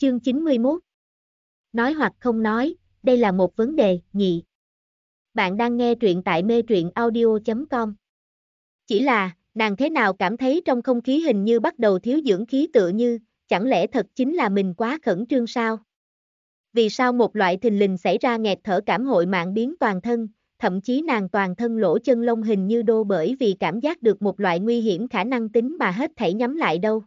Chương 91 Nói hoặc không nói, đây là một vấn đề, nhị. Bạn đang nghe truyện tại mê truyện audio.com Chỉ là, nàng thế nào cảm thấy trong không khí hình như bắt đầu thiếu dưỡng khí tựa như, chẳng lẽ thật chính là mình quá khẩn trương sao? Vì sao một loại thình lình xảy ra nghẹt thở cảm hội mạng biến toàn thân, thậm chí nàng toàn thân lỗ chân lông hình như đô bởi vì cảm giác được một loại nguy hiểm khả năng tính mà hết thảy nhắm lại đâu?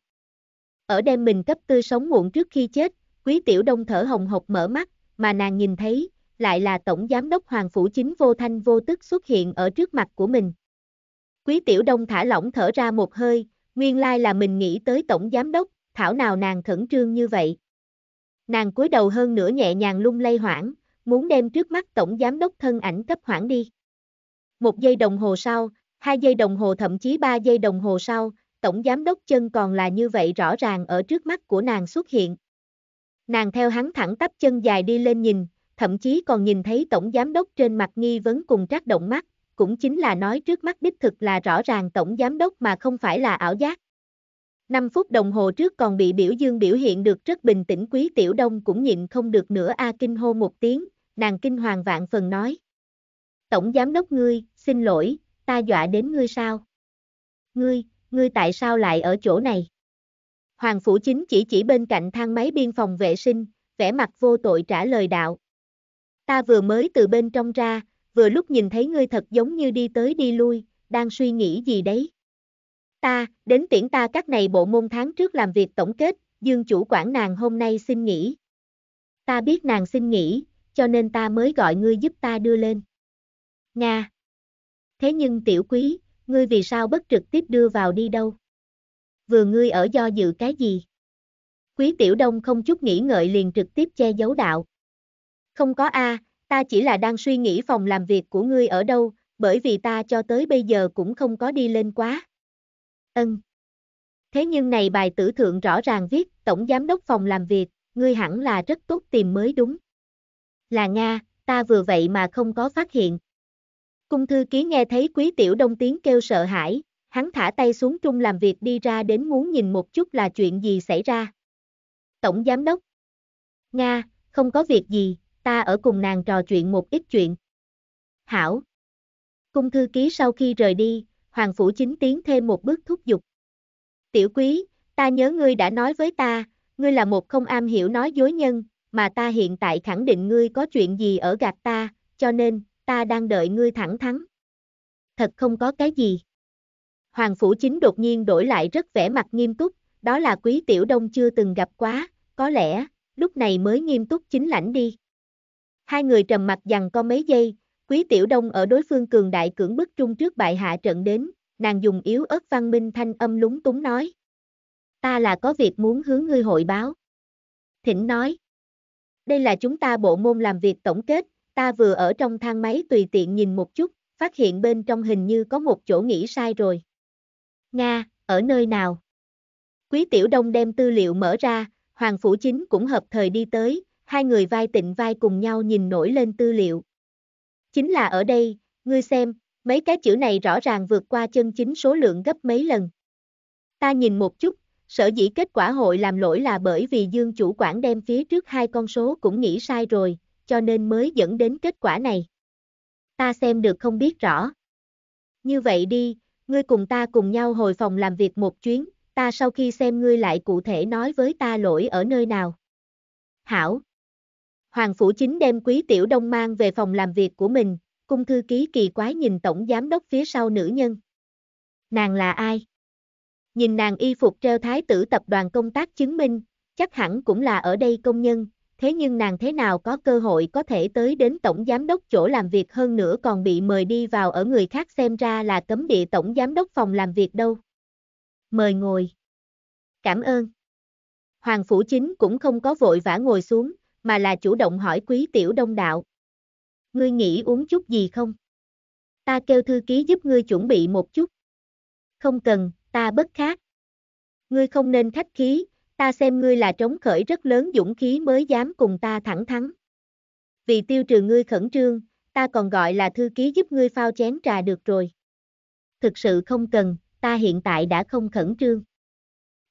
ở đem mình cấp tươi sống muộn trước khi chết, quý tiểu đông thở hồng hộc mở mắt, mà nàng nhìn thấy, lại là tổng giám đốc Hoàng Phủ Chính vô thanh vô tức xuất hiện ở trước mặt của mình. Quý tiểu đông thả lỏng thở ra một hơi, nguyên lai là mình nghĩ tới tổng giám đốc, thảo nào nàng khẩn trương như vậy. Nàng cúi đầu hơn nửa nhẹ nhàng lung lay hoảng, muốn đem trước mắt tổng giám đốc thân ảnh cấp hoảng đi. Một giây đồng hồ sau, hai giây đồng hồ thậm chí ba giây đồng hồ sau, tổng giám đốc chân còn là như vậy rõ ràng ở trước mắt của nàng xuất hiện. Nàng theo hắn thẳng tắp chân dài đi lên nhìn, thậm chí còn nhìn thấy tổng giám đốc trên mặt nghi vấn cùng trác động mắt, cũng chính là nói trước mắt đích thực là rõ ràng tổng giám đốc mà không phải là ảo giác. 5 phút đồng hồ trước còn bị biểu dương biểu hiện được rất bình tĩnh quý tiểu đông cũng nhịn không được nữa a kinh hô một tiếng, nàng kinh hoàng vạn phần nói. Tổng giám đốc ngươi, xin lỗi, ta dọa đến ngươi sao? Ngươi, ngươi tại sao lại ở chỗ này? Hoàng Phủ Chính chỉ chỉ bên cạnh thang máy biên phòng vệ sinh, vẻ mặt vô tội trả lời đạo. Ta vừa mới từ bên trong ra, vừa lúc nhìn thấy ngươi thật giống như đi tới đi lui, đang suy nghĩ gì đấy. Ta, đến tiễn ta các này bộ môn tháng trước làm việc tổng kết, dương chủ quản nàng hôm nay xin nghỉ. Ta biết nàng xin nghỉ, cho nên ta mới gọi ngươi giúp ta đưa lên. Nga. Thế nhưng tiểu quý, ngươi vì sao bất trực tiếp đưa vào đi đâu? Vừa ngươi ở do dự cái gì? Quý Tiểu Đông không chút nghĩ ngợi liền trực tiếp che giấu đạo. Không có A, ta chỉ là đang suy nghĩ phòng làm việc của ngươi ở đâu, bởi vì ta cho tới bây giờ cũng không có đi lên quá. Ân. Thế nhưng này bài tử thượng rõ ràng viết, Tổng Giám đốc phòng làm việc, ngươi hẳn là rất tốt tìm mới đúng. Là Nga, ta vừa vậy mà không có phát hiện. Cung thư ký nghe thấy quý tiểu đông tiếng kêu sợ hãi, hắn thả tay xuống trung làm việc đi ra đến muốn nhìn một chút là chuyện gì xảy ra. Tổng giám đốc. Nga, không có việc gì, ta ở cùng nàng trò chuyện một ít chuyện. Hảo. Cung thư ký sau khi rời đi, Hoàng Phủ Chính tiến thêm một bước thúc giục. Tiểu quý, ta nhớ ngươi đã nói với ta, ngươi là một không am hiểu nói dối nhân, mà ta hiện tại khẳng định ngươi có chuyện gì ở gạt ta, cho nên, ta đang đợi ngươi thẳng thắn. Thật không có cái gì. Hoàng Phủ Chính đột nhiên đổi lại rất vẻ mặt nghiêm túc, đó là quý tiểu đông chưa từng gặp quá, có lẽ, lúc này mới nghiêm túc chính lãnh đi. Hai người trầm mặt dằn có mấy giây, quý tiểu đông ở đối phương cường đại cưỡng bức trung trước bại hạ trận đến, nàng dùng yếu ớt văn minh thanh âm lúng túng nói. Ta là có việc muốn hướng ngươi hội báo. Thỉnh nói. Đây là chúng ta bộ môn làm việc tổng kết, ta vừa ở trong thang máy tùy tiện nhìn một chút, phát hiện bên trong hình như có một chỗ nghĩ sai rồi. Nga, ở nơi nào? Quý Tiểu Đông đem tư liệu mở ra, Hoàng Phủ Chính cũng hợp thời đi tới, hai người vai tịnh vai cùng nhau nhìn nổi lên tư liệu. Chính là ở đây, ngươi xem, mấy cái chữ này rõ ràng vượt qua chân chính số lượng gấp mấy lần. Ta nhìn một chút, sở dĩ kết quả hội làm lỗi là bởi vì Dương chủ quản đem phía trước hai con số cũng nghĩ sai rồi, cho nên mới dẫn đến kết quả này. Ta xem được không biết rõ. Như vậy đi, ngươi cùng ta cùng nhau hồi phòng làm việc một chuyến, ta sau khi xem ngươi lại cụ thể nói với ta lỗi ở nơi nào. Hảo. Hoàng Phủ Chính đem Quý Tiểu Đông mang về phòng làm việc của mình, cung thư ký kỳ quái nhìn tổng giám đốc phía sau nữ nhân. Nàng là ai? Nhìn nàng y phục treo thái tử tập đoàn công tác chứng minh, chắc hẳn cũng là ở đây công nhân, thế nhưng nàng thế nào có cơ hội có thể tới đến tổng giám đốc chỗ làm việc hơn nữa còn bị mời đi vào ở người khác xem ra là cấm địa tổng giám đốc phòng làm việc đâu. Mời ngồi. Cảm ơn. Hoàng Phủ Chính cũng không có vội vã ngồi xuống, mà là chủ động hỏi quý tiểu đông đạo. Ngươi nghĩ uống chút gì không? Ta kêu thư ký giúp ngươi chuẩn bị một chút. Không cần, ta bất khác Ngươi không nên khách khí, ta xem ngươi là trống khởi rất lớn dũng khí mới dám cùng ta thẳng thắng. Vì tiêu trừ ngươi khẩn trương, ta còn gọi là thư ký giúp ngươi phao chén trà được rồi. Thực sự không cần, ta hiện tại đã không khẩn trương.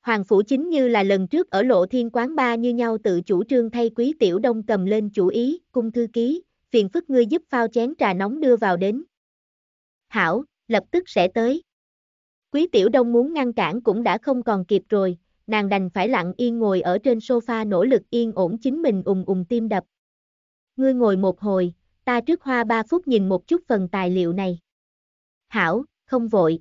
Hoàng Phủ chính như là lần trước ở lộ thiên quán ba như nhau tự chủ trương thay quý tiểu đông cầm lên chủ ý, cung thư ký, phiền phức ngươi giúp phao chén trà nóng đưa vào đến. Hảo, lập tức sẽ tới. Quý tiểu đông muốn ngăn cản cũng đã không còn kịp rồi, nàng đành phải lặng yên ngồi ở trên sofa nỗ lực yên ổn chính mình ùng ùng tim đập. Ngươi ngồi một hồi, ta trước hoa ba phút nhìn một chút phần tài liệu này. Hảo, không vội.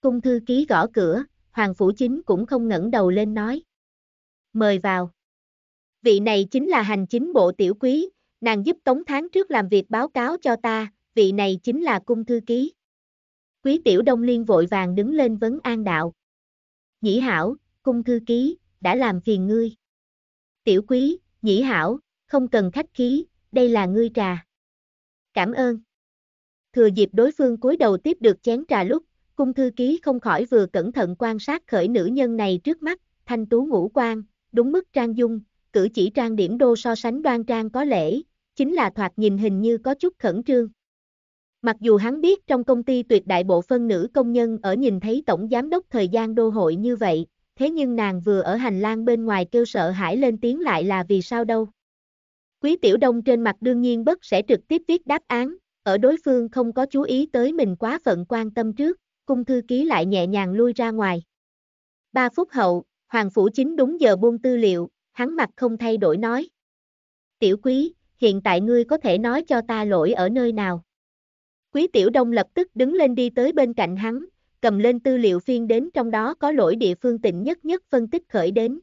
Cung thư ký gõ cửa, Hoàng Phủ Chính cũng không ngẩng đầu lên nói. Mời vào. Vị này chính là hành chính bộ tiểu quý, nàng giúp tống tháng trước làm việc báo cáo cho ta, vị này chính là cung thư ký. Quý tiểu đông liên vội vàng đứng lên vấn an đạo. Nhĩ hảo, cung thư ký, đã làm phiền ngươi. Tiểu quý, nhĩ hảo, không cần khách khí, đây là ngươi trà. Cảm ơn. Thừa dịp đối phương cúi đầu tiếp được chén trà lúc, cung thư ký không khỏi vừa cẩn thận quan sát khởi nữ nhân này trước mắt, thanh tú ngũ quan, đúng mức trang dung, cử chỉ trang điểm đô so sánh đoan trang có lễ, chính là thoạt nhìn hình như có chút khẩn trương. Mặc dù hắn biết trong công ty tuyệt đại bộ phân nữ công nhân ở nhìn thấy tổng giám đốc thời gian đô hội như vậy, thế nhưng nàng vừa ở hành lang bên ngoài kêu sợ hãi lên tiếng lại là vì sao đâu. Quý Tiểu Đông trên mặt đương nhiên bất sẽ trực tiếp viết đáp án, ở đối phương không có chú ý tới mình quá phận quan tâm trước, cung thư ký lại nhẹ nhàng lui ra ngoài. Ba phút hậu, Hoàng Phủ Chính đúng giờ buông tư liệu, hắn mặt không thay đổi nói. Tiểu quý, hiện tại ngươi có thể nói cho ta lỗi ở nơi nào. Quý Tiểu Đông lập tức đứng lên đi tới bên cạnh hắn, cầm lên tư liệu phiên đến trong đó có lỗi địa phương tỉnh nhất nhất phân tích khởi đến.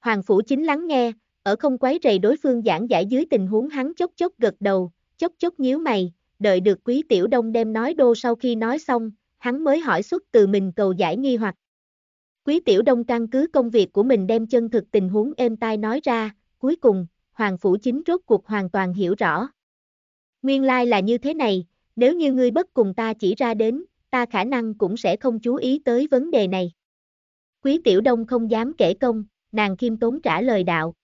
Hoàng Phủ Chính lắng nghe, ở không quấy rầy đối phương giảng giải dưới tình huống hắn chốc chốc gật đầu, chốc chốc nhíu mày, đợi được quý tiểu đông đem nói đô sau khi nói xong, hắn mới hỏi xuất từ mình cầu giải nghi hoặc. Quý tiểu đông căn cứ công việc của mình đem chân thực tình huống êm tai nói ra, cuối cùng, Hoàng Phủ Chính rốt cuộc hoàn toàn hiểu rõ. Nguyên lai like là như thế này, nếu như ngươi bất cùng ta chỉ ra đến, ta khả năng cũng sẽ không chú ý tới vấn đề này. Quý Tiểu Đông không dám kể công, nàng khiêm tốn trả lời đạo.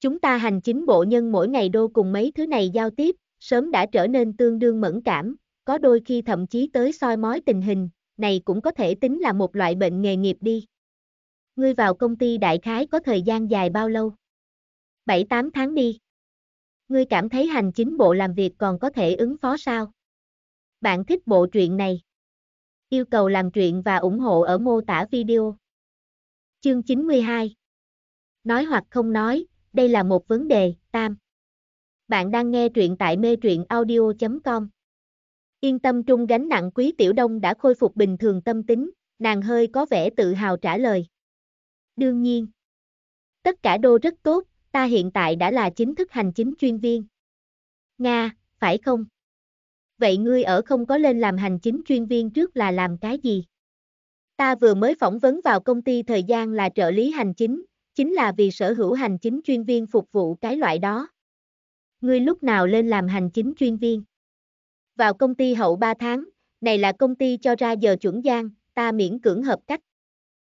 Chúng ta hành chính bộ nhân mỗi ngày đô cùng mấy thứ này giao tiếp, sớm đã trở nên tương đương mẫn cảm, có đôi khi thậm chí tới soi mói tình hình, này cũng có thể tính là một loại bệnh nghề nghiệp đi. Ngươi vào công ty đại khái có thời gian dài bao lâu? 7-8 tháng đi. Ngươi cảm thấy hành chính bộ làm việc còn có thể ứng phó sao? Bạn thích bộ truyện này. Yêu cầu làm chuyện và ủng hộ ở mô tả video. Chương 92 Nói hoặc không nói, đây là một vấn đề, tam. Bạn đang nghe truyện tại mê truyện audio.com Yên tâm trung gánh nặng quý tiểu đông đã khôi phục bình thường tâm tính, nàng hơi có vẻ tự hào trả lời. Đương nhiên, tất cả đô rất tốt, ta hiện tại đã là chính thức hành chính chuyên viên. Nga, phải không? vậy ngươi ở không có lên làm hành chính chuyên viên trước là làm cái gì? Ta vừa mới phỏng vấn vào công ty thời gian là trợ lý hành chính, chính là vì sở hữu hành chính chuyên viên phục vụ cái loại đó. Ngươi lúc nào lên làm hành chính chuyên viên? Vào công ty hậu 3 tháng, này là công ty cho ra giờ chuẩn gian, ta miễn cưỡng hợp cách.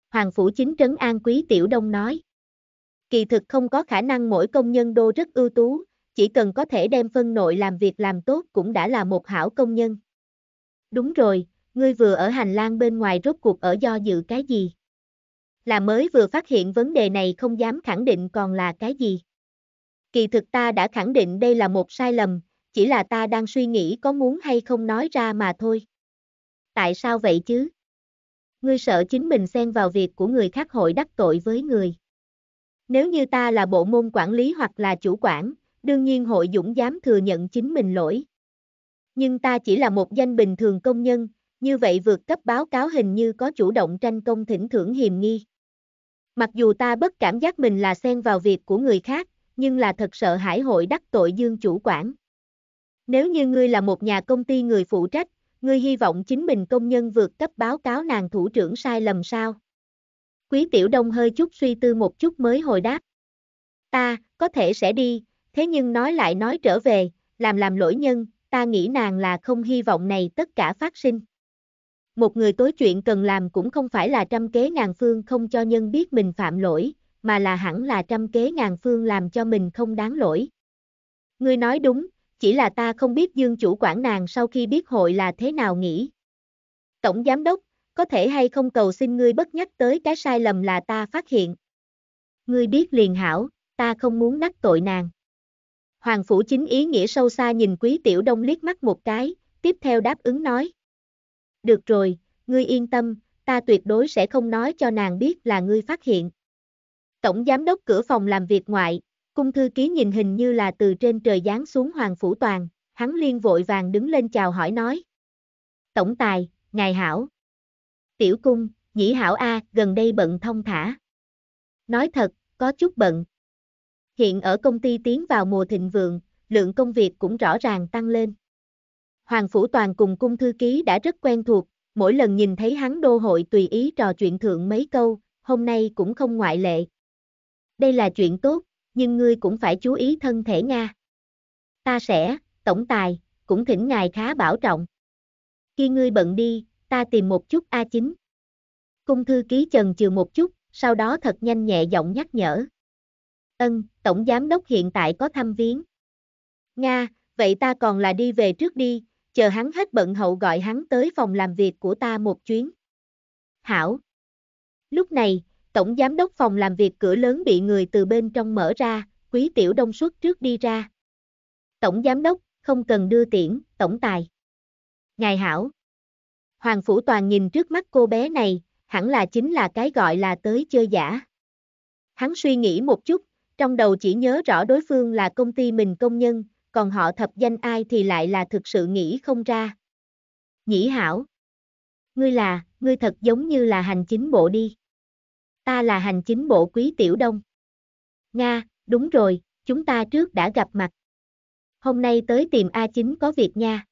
Hoàng Phủ Chính Trấn An Quý Tiểu Đông nói. Kỳ thực không có khả năng mỗi công nhân đô rất ưu tú, chỉ cần có thể đem phân nội làm việc làm tốt cũng đã là một hảo công nhân. Đúng rồi, ngươi vừa ở hành lang bên ngoài rốt cuộc ở do dự cái gì? Là mới vừa phát hiện vấn đề này không dám khẳng định còn là cái gì? Kỳ thực ta đã khẳng định đây là một sai lầm, chỉ là ta đang suy nghĩ có muốn hay không nói ra mà thôi. Tại sao vậy chứ? Ngươi sợ chính mình xen vào việc của người khác hội đắc tội với người. Nếu như ta là bộ môn quản lý hoặc là chủ quản, đương nhiên hội dũng dám thừa nhận chính mình lỗi. Nhưng ta chỉ là một danh bình thường công nhân, như vậy vượt cấp báo cáo hình như có chủ động tranh công thỉnh thưởng hiềm nghi. Mặc dù ta bất cảm giác mình là xen vào việc của người khác, nhưng là thật sợ hải hội đắc tội dương chủ quản. Nếu như ngươi là một nhà công ty người phụ trách, ngươi hy vọng chính mình công nhân vượt cấp báo cáo nàng thủ trưởng sai lầm sao? Quý tiểu đông hơi chút suy tư một chút mới hồi đáp. Ta, có thể sẽ đi, thế nhưng nói lại nói trở về, làm làm lỗi nhân, ta nghĩ nàng là không hy vọng này tất cả phát sinh. Một người tối chuyện cần làm cũng không phải là trăm kế ngàn phương không cho nhân biết mình phạm lỗi, mà là hẳn là trăm kế ngàn phương làm cho mình không đáng lỗi. Ngươi nói đúng, chỉ là ta không biết dương chủ quản nàng sau khi biết hội là thế nào nghĩ. Tổng giám đốc, có thể hay không cầu xin ngươi bất nhắc tới cái sai lầm là ta phát hiện. Ngươi biết liền hảo, ta không muốn đắc tội nàng. Hoàng Phủ Chính ý nghĩa sâu xa nhìn Quý Tiểu Đông liếc mắt một cái, tiếp theo đáp ứng nói. Được rồi, ngươi yên tâm, ta tuyệt đối sẽ không nói cho nàng biết là ngươi phát hiện. Tổng Giám đốc cửa phòng làm việc ngoại, cung thư ký nhìn hình như là từ trên trời giáng xuống Hoàng Phủ Toàn, hắn liên vội vàng đứng lên chào hỏi nói. Tổng tài, ngài hảo. Tiểu cung, nhĩ hảo A, gần đây bận thông thả. Nói thật, có chút bận, Hiện ở công ty tiến vào mùa thịnh vượng, lượng công việc cũng rõ ràng tăng lên. Hoàng Phủ Toàn cùng cung thư ký đã rất quen thuộc, mỗi lần nhìn thấy hắn đô hội tùy ý trò chuyện thượng mấy câu, hôm nay cũng không ngoại lệ. Đây là chuyện tốt, nhưng ngươi cũng phải chú ý thân thể Nga. Ta sẽ, tổng tài, cũng thỉnh ngài khá bảo trọng. Khi ngươi bận đi, ta tìm một chút A9. Cung thư ký chần chừ một chút, sau đó thật nhanh nhẹ giọng nhắc nhở. Ân, Tổng Giám đốc hiện tại có thăm viếng. Nga, vậy ta còn là đi về trước đi, chờ hắn hết bận hậu gọi hắn tới phòng làm việc của ta một chuyến. Hảo. Lúc này, Tổng Giám đốc phòng làm việc cửa lớn bị người từ bên trong mở ra, quý tiểu đông xuất trước đi ra. Tổng Giám đốc, không cần đưa tiễn, Tổng Tài. Ngài Hảo. Hoàng Phủ Toàn nhìn trước mắt cô bé này, hẳn là chính là cái gọi là tới chơi giả. Hắn suy nghĩ một chút, trong đầu chỉ nhớ rõ đối phương là công ty mình công nhân, còn họ thập danh ai thì lại là thực sự nghĩ không ra. Nhĩ hảo. Ngươi là, ngươi thật giống như là hành chính bộ đi. Ta là hành chính bộ quý tiểu đông. Nga, đúng rồi, chúng ta trước đã gặp mặt. Hôm nay tới tìm A chính có việc nha.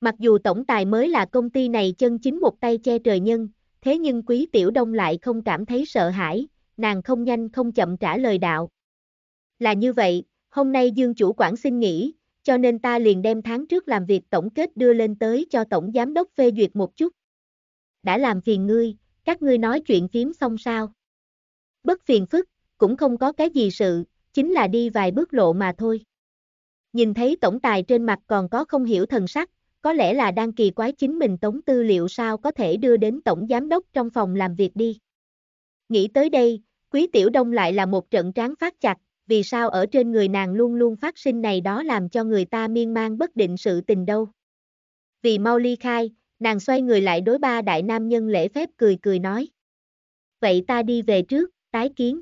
Mặc dù tổng tài mới là công ty này chân chính một tay che trời nhân, thế nhưng quý tiểu đông lại không cảm thấy sợ hãi, nàng không nhanh không chậm trả lời đạo. Là như vậy, hôm nay Dương chủ quản xin nghỉ, cho nên ta liền đem tháng trước làm việc tổng kết đưa lên tới cho tổng giám đốc phê duyệt một chút. Đã làm phiền ngươi, các ngươi nói chuyện phím xong sao? Bất phiền phức, cũng không có cái gì sự, chính là đi vài bước lộ mà thôi. Nhìn thấy tổng tài trên mặt còn có không hiểu thần sắc, có lẽ là đang kỳ quái chính mình tống tư liệu sao có thể đưa đến tổng giám đốc trong phòng làm việc đi. Nghĩ tới đây, Quý Tiểu Đông lại là một trận tráng phát chặt, vì sao ở trên người nàng luôn luôn phát sinh này đó làm cho người ta miên man bất định sự tình đâu. Vì mau ly khai, nàng xoay người lại đối ba đại nam nhân lễ phép cười cười nói. Vậy ta đi về trước, tái kiến.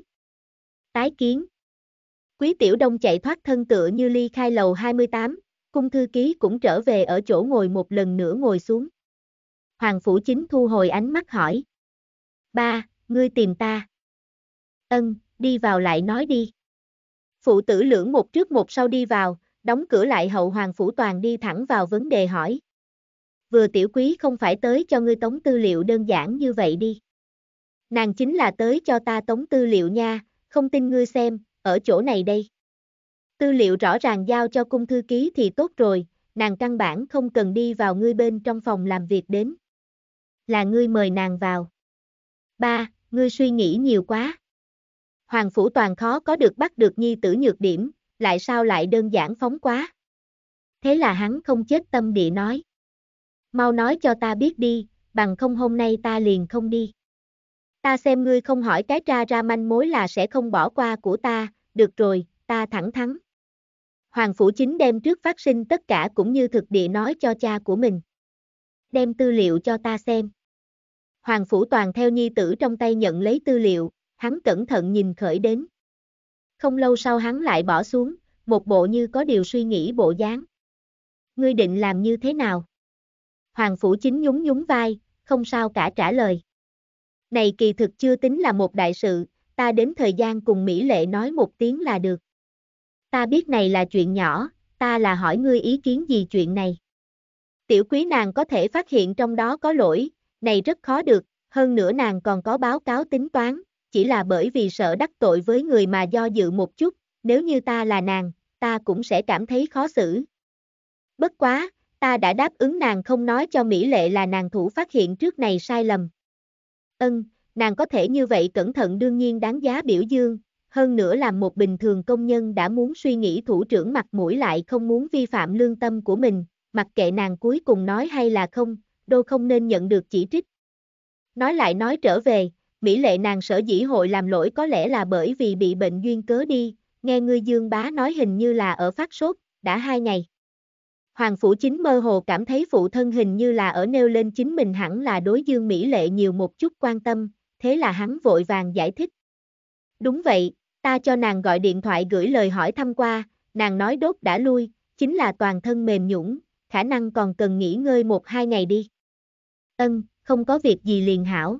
Tái kiến. Quý Tiểu Đông chạy thoát thân tựa như ly khai lầu 28, cung thư ký cũng trở về ở chỗ ngồi một lần nữa ngồi xuống. Hoàng Phủ Chính thu hồi ánh mắt hỏi. Ba, ngươi tìm ta. Ân, đi vào lại nói đi. Phụ tử lưỡng một trước một sau đi vào, đóng cửa lại hậu hoàng phủ toàn đi thẳng vào vấn đề hỏi. Vừa tiểu quý không phải tới cho ngươi tống tư liệu đơn giản như vậy đi. Nàng chính là tới cho ta tống tư liệu nha, không tin ngươi xem, ở chỗ này đây. Tư liệu rõ ràng giao cho cung thư ký thì tốt rồi, nàng căn bản không cần đi vào ngươi bên trong phòng làm việc đến. Là ngươi mời nàng vào. ba Ngươi suy nghĩ nhiều quá. Hoàng Phủ Toàn khó có được bắt được nhi tử nhược điểm, lại sao lại đơn giản phóng quá. Thế là hắn không chết tâm địa nói. Mau nói cho ta biết đi, bằng không hôm nay ta liền không đi. Ta xem ngươi không hỏi cái tra ra manh mối là sẽ không bỏ qua của ta, được rồi, ta thẳng thắn. Hoàng Phủ Chính đem trước phát sinh tất cả cũng như thực địa nói cho cha của mình. Đem tư liệu cho ta xem. Hoàng Phủ Toàn theo nhi tử trong tay nhận lấy tư liệu, hắn cẩn thận nhìn khởi đến. Không lâu sau hắn lại bỏ xuống, một bộ như có điều suy nghĩ bộ dáng. Ngươi định làm như thế nào? Hoàng Phủ Chính nhún nhún vai, không sao cả trả lời. Này kỳ thực chưa tính là một đại sự, ta đến thời gian cùng Mỹ Lệ nói một tiếng là được. Ta biết này là chuyện nhỏ, ta là hỏi ngươi ý kiến gì chuyện này. Tiểu quý nàng có thể phát hiện trong đó có lỗi, này rất khó được, hơn nữa nàng còn có báo cáo tính toán, chỉ là bởi vì sợ đắc tội với người mà do dự một chút, nếu như ta là nàng, ta cũng sẽ cảm thấy khó xử. Bất quá, ta đã đáp ứng nàng không nói cho Mỹ Lệ là nàng thủ phát hiện trước này sai lầm. Ân, nàng có thể như vậy cẩn thận đương nhiên đáng giá biểu dương, hơn nữa là một bình thường công nhân đã muốn suy nghĩ thủ trưởng mặt mũi lại không muốn vi phạm lương tâm của mình, mặc kệ nàng cuối cùng nói hay là không, đô không nên nhận được chỉ trích. Nói lại nói trở về, Mỹ lệ nàng sở dĩ hội làm lỗi có lẽ là bởi vì bị bệnh duyên cớ đi, nghe ngươi dương bá nói hình như là ở phát sốt, đã hai ngày. Hoàng Phủ Chính mơ hồ cảm thấy phụ thân hình như là ở nêu lên chính mình hẳn là đối dương Mỹ lệ nhiều một chút quan tâm, thế là hắn vội vàng giải thích. Đúng vậy, ta cho nàng gọi điện thoại gửi lời hỏi thăm qua, nàng nói đốt đã lui, chính là toàn thân mềm nhũng, khả năng còn cần nghỉ ngơi một hai ngày đi. Ân, không có việc gì liền hảo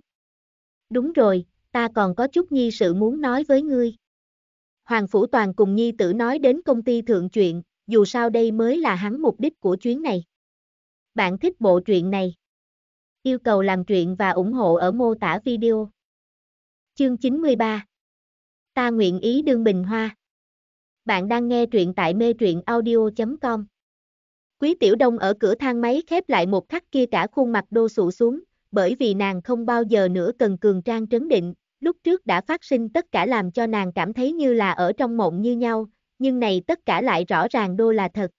đúng rồi, ta còn có chút nhi sự muốn nói với ngươi. Hoàng Phủ Toàn cùng nhi tử nói đến công ty thượng chuyện, dù sao đây mới là hắn mục đích của chuyến này. Bạn thích bộ truyện này? Yêu cầu làm truyện và ủng hộ ở mô tả video. Chương 93 Ta nguyện ý đương bình hoa. Bạn đang nghe truyện tại mê truyện audio.com Quý Tiểu Đông ở cửa thang máy khép lại một khắc kia cả khuôn mặt đô sụ xuống, bởi vì nàng không bao giờ nữa cần cường trang trấn định, lúc trước đã phát sinh tất cả làm cho nàng cảm thấy như là ở trong mộng như nhau, nhưng này tất cả lại rõ ràng đô là thật.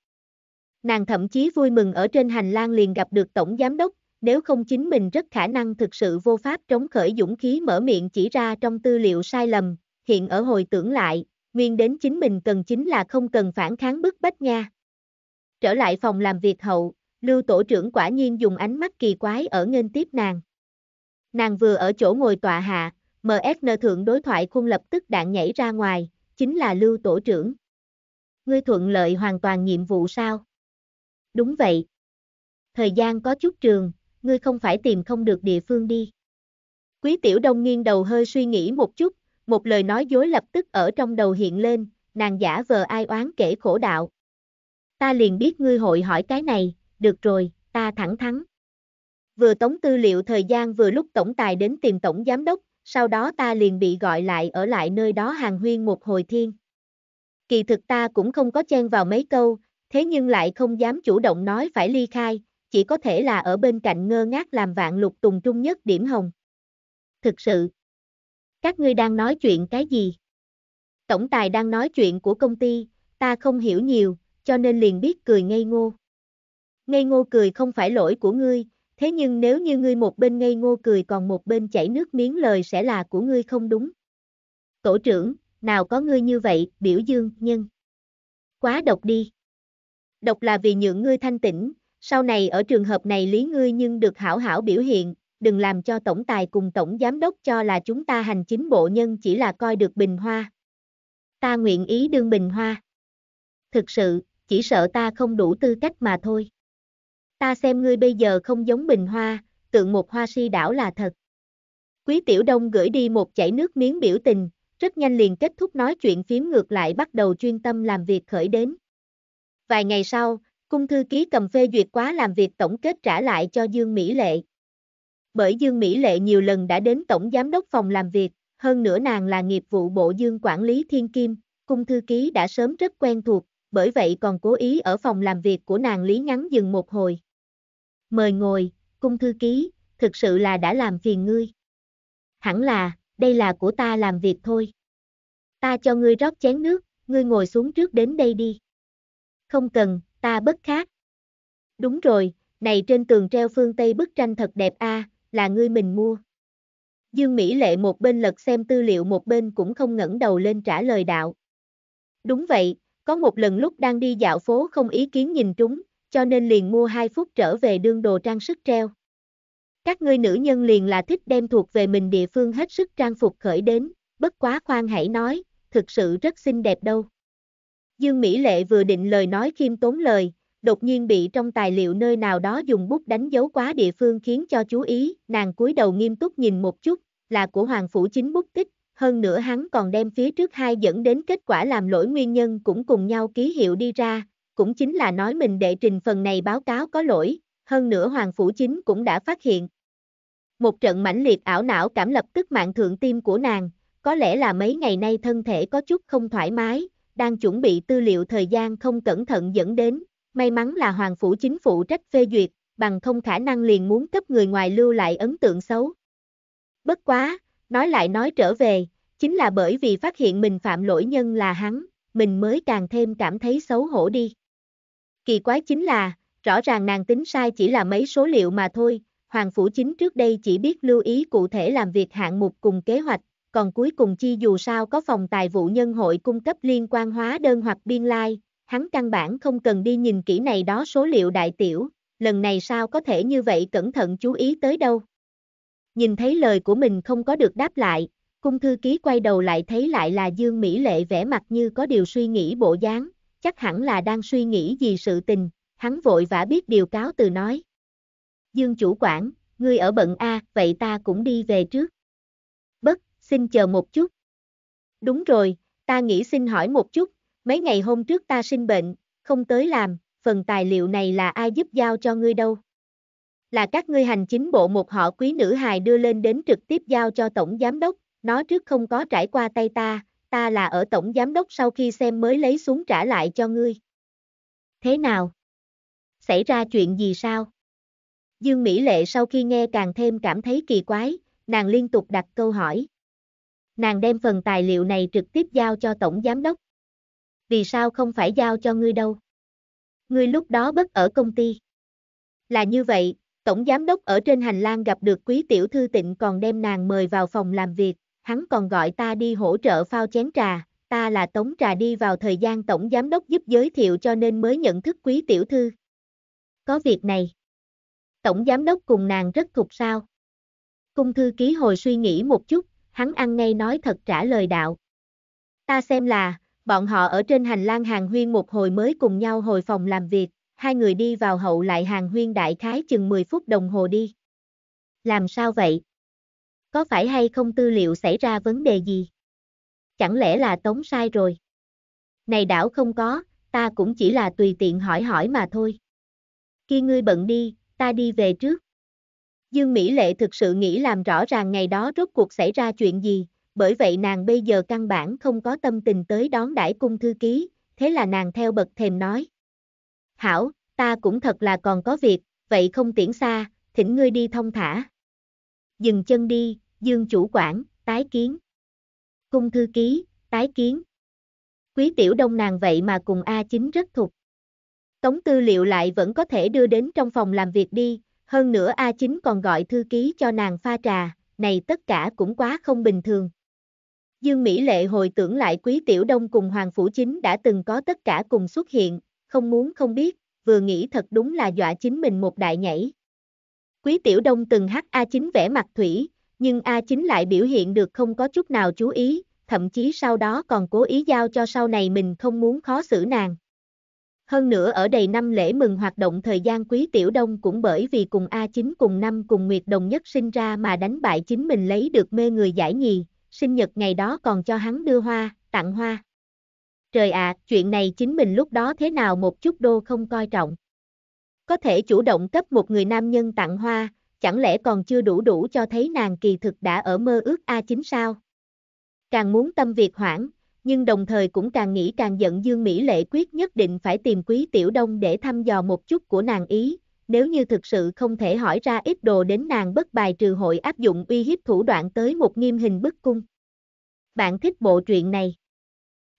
Nàng thậm chí vui mừng ở trên hành lang liền gặp được tổng giám đốc, nếu không chính mình rất khả năng thực sự vô pháp chống khởi dũng khí mở miệng chỉ ra trong tư liệu sai lầm, hiện ở hồi tưởng lại, nguyên đến chính mình cần chính là không cần phản kháng bức bách nha. Trở lại phòng làm việc hậu, Lưu tổ trưởng quả nhiên dùng ánh mắt kỳ quái ở nghênh tiếp nàng. Nàng vừa ở chỗ ngồi tọa hạ, MSN thượng đối thoại khung lập tức đạn nhảy ra ngoài, chính là lưu tổ trưởng. Ngươi thuận lợi hoàn toàn nhiệm vụ sao? Đúng vậy. Thời gian có chút trường, ngươi không phải tìm không được địa phương đi. Quý tiểu đông nghiêng đầu hơi suy nghĩ một chút, một lời nói dối lập tức ở trong đầu hiện lên, nàng giả vờ ai oán kể khổ đạo. Ta liền biết ngươi hội hỏi cái này, được rồi, ta thẳng thắng Vừa tống tư liệu thời gian vừa lúc tổng tài đến tìm tổng giám đốc, sau đó ta liền bị gọi lại ở lại nơi đó hàng huyên một hồi thiên. Kỳ thực ta cũng không có chen vào mấy câu, thế nhưng lại không dám chủ động nói phải ly khai, chỉ có thể là ở bên cạnh ngơ ngác làm vạn lục tùng trung nhất điểm hồng. Thực sự, các ngươi đang nói chuyện cái gì? Tổng tài đang nói chuyện của công ty, ta không hiểu nhiều, cho nên liền biết cười ngây ngô ngây ngô cười không phải lỗi của ngươi, thế nhưng nếu như ngươi một bên ngây ngô cười còn một bên chảy nước miếng lời sẽ là của ngươi không đúng. Tổ trưởng, nào có ngươi như vậy, biểu dương, nhân. Quá độc đi. Độc là vì nhượng ngươi thanh tĩnh, sau này ở trường hợp này lý ngươi nhưng được hảo hảo biểu hiện, đừng làm cho tổng tài cùng tổng giám đốc cho là chúng ta hành chính bộ nhân chỉ là coi được bình hoa. Ta nguyện ý đương bình hoa. Thực sự, chỉ sợ ta không đủ tư cách mà thôi. Ta xem ngươi bây giờ không giống bình hoa, tượng một hoa si đảo là thật. Quý Tiểu Đông gửi đi một chảy nước miếng biểu tình, rất nhanh liền kết thúc nói chuyện phím ngược lại bắt đầu chuyên tâm làm việc khởi đến. Vài ngày sau, cung thư ký cầm phê duyệt quá làm việc tổng kết trả lại cho Dương Mỹ Lệ. Bởi Dương Mỹ Lệ nhiều lần đã đến tổng giám đốc phòng làm việc, hơn nữa nàng là nghiệp vụ bộ Dương quản lý Thiên Kim, cung thư ký đã sớm rất quen thuộc, bởi vậy còn cố ý ở phòng làm việc của nàng lý ngắn dừng một hồi mời ngồi, cung thư ký, thực sự là đã làm phiền ngươi. Hẳn là, đây là của ta làm việc thôi. Ta cho ngươi rót chén nước, ngươi ngồi xuống trước đến đây đi. Không cần, ta bất khác. Đúng rồi, này trên tường treo phương Tây bức tranh thật đẹp a, à, là ngươi mình mua. Dương Mỹ Lệ một bên lật xem tư liệu một bên cũng không ngẩng đầu lên trả lời đạo. Đúng vậy, có một lần lúc đang đi dạo phố không ý kiến nhìn trúng, cho nên liền mua hai phút trở về đương đồ trang sức treo. Các ngươi nữ nhân liền là thích đem thuộc về mình địa phương hết sức trang phục khởi đến, bất quá khoan hãy nói, thực sự rất xinh đẹp đâu. Dương Mỹ Lệ vừa định lời nói khiêm tốn lời, đột nhiên bị trong tài liệu nơi nào đó dùng bút đánh dấu quá địa phương khiến cho chú ý, nàng cúi đầu nghiêm túc nhìn một chút, là của Hoàng Phủ Chính bút tích, hơn nữa hắn còn đem phía trước hai dẫn đến kết quả làm lỗi nguyên nhân cũng cùng nhau ký hiệu đi ra, cũng chính là nói mình đệ trình phần này báo cáo có lỗi, hơn nữa Hoàng Phủ Chính cũng đã phát hiện. Một trận mãnh liệt ảo não cảm lập tức mạng thượng tim của nàng, có lẽ là mấy ngày nay thân thể có chút không thoải mái, đang chuẩn bị tư liệu thời gian không cẩn thận dẫn đến, may mắn là Hoàng Phủ Chính phụ trách phê duyệt, bằng không khả năng liền muốn cấp người ngoài lưu lại ấn tượng xấu. Bất quá, nói lại nói trở về, chính là bởi vì phát hiện mình phạm lỗi nhân là hắn, mình mới càng thêm cảm thấy xấu hổ đi. Kỳ quái chính là, rõ ràng nàng tính sai chỉ là mấy số liệu mà thôi, Hoàng Phủ Chính trước đây chỉ biết lưu ý cụ thể làm việc hạng mục cùng kế hoạch, còn cuối cùng chi dù sao có phòng tài vụ nhân hội cung cấp liên quan hóa đơn hoặc biên lai, like, hắn căn bản không cần đi nhìn kỹ này đó số liệu đại tiểu, lần này sao có thể như vậy cẩn thận chú ý tới đâu. Nhìn thấy lời của mình không có được đáp lại, cung thư ký quay đầu lại thấy lại là Dương Mỹ Lệ vẻ mặt như có điều suy nghĩ bộ dáng, chắc hẳn là đang suy nghĩ gì sự tình, hắn vội vã biết điều cáo từ nói. Dương chủ quản, ngươi ở bận A, vậy ta cũng đi về trước. Bất, xin chờ một chút. Đúng rồi, ta nghĩ xin hỏi một chút, mấy ngày hôm trước ta sinh bệnh, không tới làm, phần tài liệu này là ai giúp giao cho ngươi đâu? Là các ngươi hành chính bộ một họ quý nữ hài đưa lên đến trực tiếp giao cho tổng giám đốc, nó trước không có trải qua tay ta, ta là ở tổng giám đốc sau khi xem mới lấy xuống trả lại cho ngươi. Thế nào? Xảy ra chuyện gì sao? Dương Mỹ Lệ sau khi nghe càng thêm cảm thấy kỳ quái, nàng liên tục đặt câu hỏi. Nàng đem phần tài liệu này trực tiếp giao cho tổng giám đốc. Vì sao không phải giao cho ngươi đâu? Ngươi lúc đó bất ở công ty. Là như vậy, tổng giám đốc ở trên hành lang gặp được quý tiểu thư tịnh còn đem nàng mời vào phòng làm việc hắn còn gọi ta đi hỗ trợ phao chén trà, ta là tống trà đi vào thời gian tổng giám đốc giúp giới thiệu cho nên mới nhận thức quý tiểu thư. Có việc này. Tổng giám đốc cùng nàng rất thục sao. Cung thư ký hồi suy nghĩ một chút, hắn ăn ngay nói thật trả lời đạo. Ta xem là, bọn họ ở trên hành lang hàng huyên một hồi mới cùng nhau hồi phòng làm việc, hai người đi vào hậu lại hàng huyên đại khái chừng 10 phút đồng hồ đi. Làm sao vậy? có phải hay không tư liệu xảy ra vấn đề gì? Chẳng lẽ là tống sai rồi? Này đảo không có, ta cũng chỉ là tùy tiện hỏi hỏi mà thôi. Khi ngươi bận đi, ta đi về trước. Dương Mỹ Lệ thực sự nghĩ làm rõ ràng ngày đó rốt cuộc xảy ra chuyện gì, bởi vậy nàng bây giờ căn bản không có tâm tình tới đón đãi cung thư ký, thế là nàng theo bậc thềm nói. Hảo, ta cũng thật là còn có việc, vậy không tiễn xa, thỉnh ngươi đi thông thả. Dừng chân đi, Dương chủ quản, tái kiến. Cung thư ký, tái kiến. Quý tiểu đông nàng vậy mà cùng A9 rất thuộc. Tống tư liệu lại vẫn có thể đưa đến trong phòng làm việc đi, hơn nữa A9 còn gọi thư ký cho nàng pha trà, này tất cả cũng quá không bình thường. Dương Mỹ Lệ hồi tưởng lại Quý Tiểu Đông cùng Hoàng Phủ Chính đã từng có tất cả cùng xuất hiện, không muốn không biết, vừa nghĩ thật đúng là dọa chính mình một đại nhảy. Quý Tiểu Đông từng hát A9 vẽ mặt thủy, nhưng A9 lại biểu hiện được không có chút nào chú ý, thậm chí sau đó còn cố ý giao cho sau này mình không muốn khó xử nàng. Hơn nữa ở đầy năm lễ mừng hoạt động thời gian quý tiểu đông cũng bởi vì cùng A9 cùng năm cùng Nguyệt Đồng nhất sinh ra mà đánh bại chính mình lấy được mê người giải nhì, sinh nhật ngày đó còn cho hắn đưa hoa, tặng hoa. Trời ạ, chuyện này chính mình lúc đó thế nào một chút đô không coi trọng. Có thể chủ động cấp một người nam nhân tặng hoa, chẳng lẽ còn chưa đủ đủ cho thấy nàng kỳ thực đã ở mơ ước A9 sao? Càng muốn tâm việc hoãn, nhưng đồng thời cũng càng nghĩ càng giận Dương Mỹ Lệ quyết nhất định phải tìm Quý Tiểu Đông để thăm dò một chút của nàng ý, nếu như thực sự không thể hỏi ra ít đồ đến nàng bất bài trừ hội áp dụng uy hiếp thủ đoạn tới một nghiêm hình bức cung. Bạn thích bộ truyện này?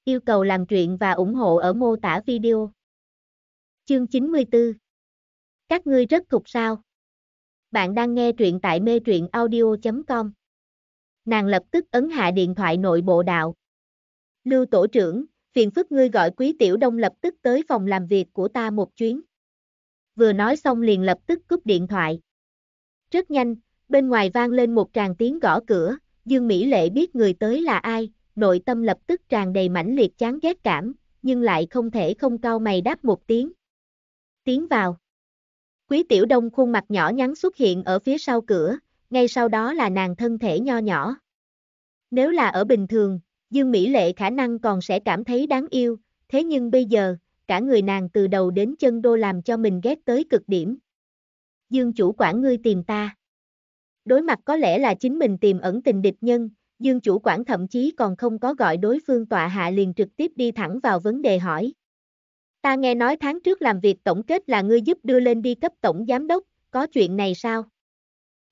Yêu cầu làm truyện và ủng hộ ở mô tả video. Chương 94 Các ngươi rất thuộc sao? Bạn đang nghe truyện tại mê truyện audio.com. Nàng lập tức ấn hạ điện thoại nội bộ đạo. Lưu tổ trưởng, phiền phức ngươi gọi quý tiểu đông lập tức tới phòng làm việc của ta một chuyến. Vừa nói xong liền lập tức cúp điện thoại. Rất nhanh, bên ngoài vang lên một tràng tiếng gõ cửa, Dương Mỹ Lệ biết người tới là ai, nội tâm lập tức tràn đầy mãnh liệt chán ghét cảm, nhưng lại không thể không cao mày đáp một tiếng. Tiến vào. Quý Tiểu Đông khuôn mặt nhỏ nhắn xuất hiện ở phía sau cửa, ngay sau đó là nàng thân thể nho nhỏ. Nếu là ở bình thường, Dương Mỹ Lệ khả năng còn sẽ cảm thấy đáng yêu, thế nhưng bây giờ, cả người nàng từ đầu đến chân đô làm cho mình ghét tới cực điểm. Dương chủ quản ngươi tìm ta. Đối mặt có lẽ là chính mình tìm ẩn tình địch nhân, Dương chủ quản thậm chí còn không có gọi đối phương tọa hạ liền trực tiếp đi thẳng vào vấn đề hỏi. Ta nghe nói tháng trước làm việc tổng kết là ngươi giúp đưa lên đi cấp tổng giám đốc, có chuyện này sao?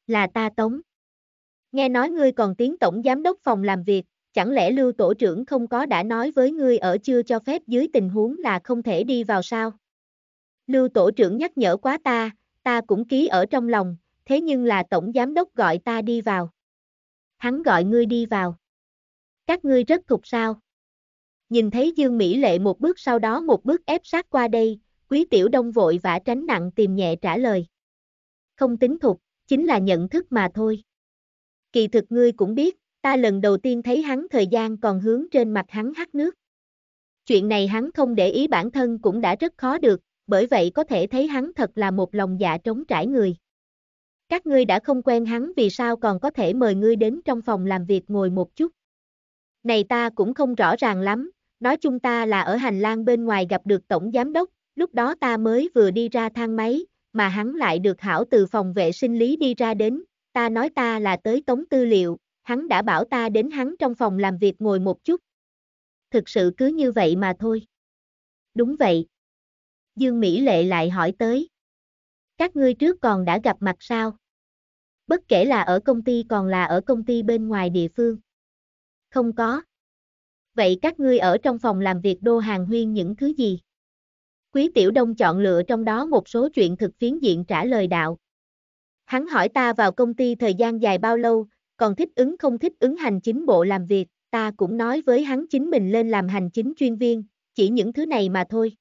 Là ta tống. Nghe nói ngươi còn tiến tổng giám đốc phòng làm việc, chẳng lẽ lưu tổ trưởng không có đã nói với ngươi ở chưa cho phép dưới tình huống là không thể đi vào sao? Lưu tổ trưởng nhắc nhở quá ta, ta cũng ký ở trong lòng, thế nhưng là tổng giám đốc gọi ta đi vào. Hắn gọi ngươi đi vào. Các ngươi rất thục sao? Nhìn thấy Dương Mỹ Lệ một bước sau đó một bước ép sát qua đây, Quý Tiểu Đông vội vã tránh nặng tìm nhẹ trả lời. Không tính thục, chính là nhận thức mà thôi. Kỳ thực ngươi cũng biết, ta lần đầu tiên thấy hắn thời gian còn hướng trên mặt hắn hắt nước. Chuyện này hắn không để ý bản thân cũng đã rất khó được, bởi vậy có thể thấy hắn thật là một lòng dạ trống trải người. Các ngươi đã không quen hắn vì sao còn có thể mời ngươi đến trong phòng làm việc ngồi một chút. Này ta cũng không rõ ràng lắm, Nói chúng ta là ở hành lang bên ngoài gặp được tổng giám đốc, lúc đó ta mới vừa đi ra thang máy, mà hắn lại được hảo từ phòng vệ sinh lý đi ra đến, ta nói ta là tới tống tư liệu, hắn đã bảo ta đến hắn trong phòng làm việc ngồi một chút. Thực sự cứ như vậy mà thôi. Đúng vậy. Dương Mỹ Lệ lại hỏi tới. Các ngươi trước còn đã gặp mặt sao? Bất kể là ở công ty còn là ở công ty bên ngoài địa phương. Không có vậy các ngươi ở trong phòng làm việc đô hàng huyên những thứ gì? Quý Tiểu Đông chọn lựa trong đó một số chuyện thực phiến diện trả lời đạo. Hắn hỏi ta vào công ty thời gian dài bao lâu, còn thích ứng không thích ứng hành chính bộ làm việc, ta cũng nói với hắn chính mình lên làm hành chính chuyên viên, chỉ những thứ này mà thôi.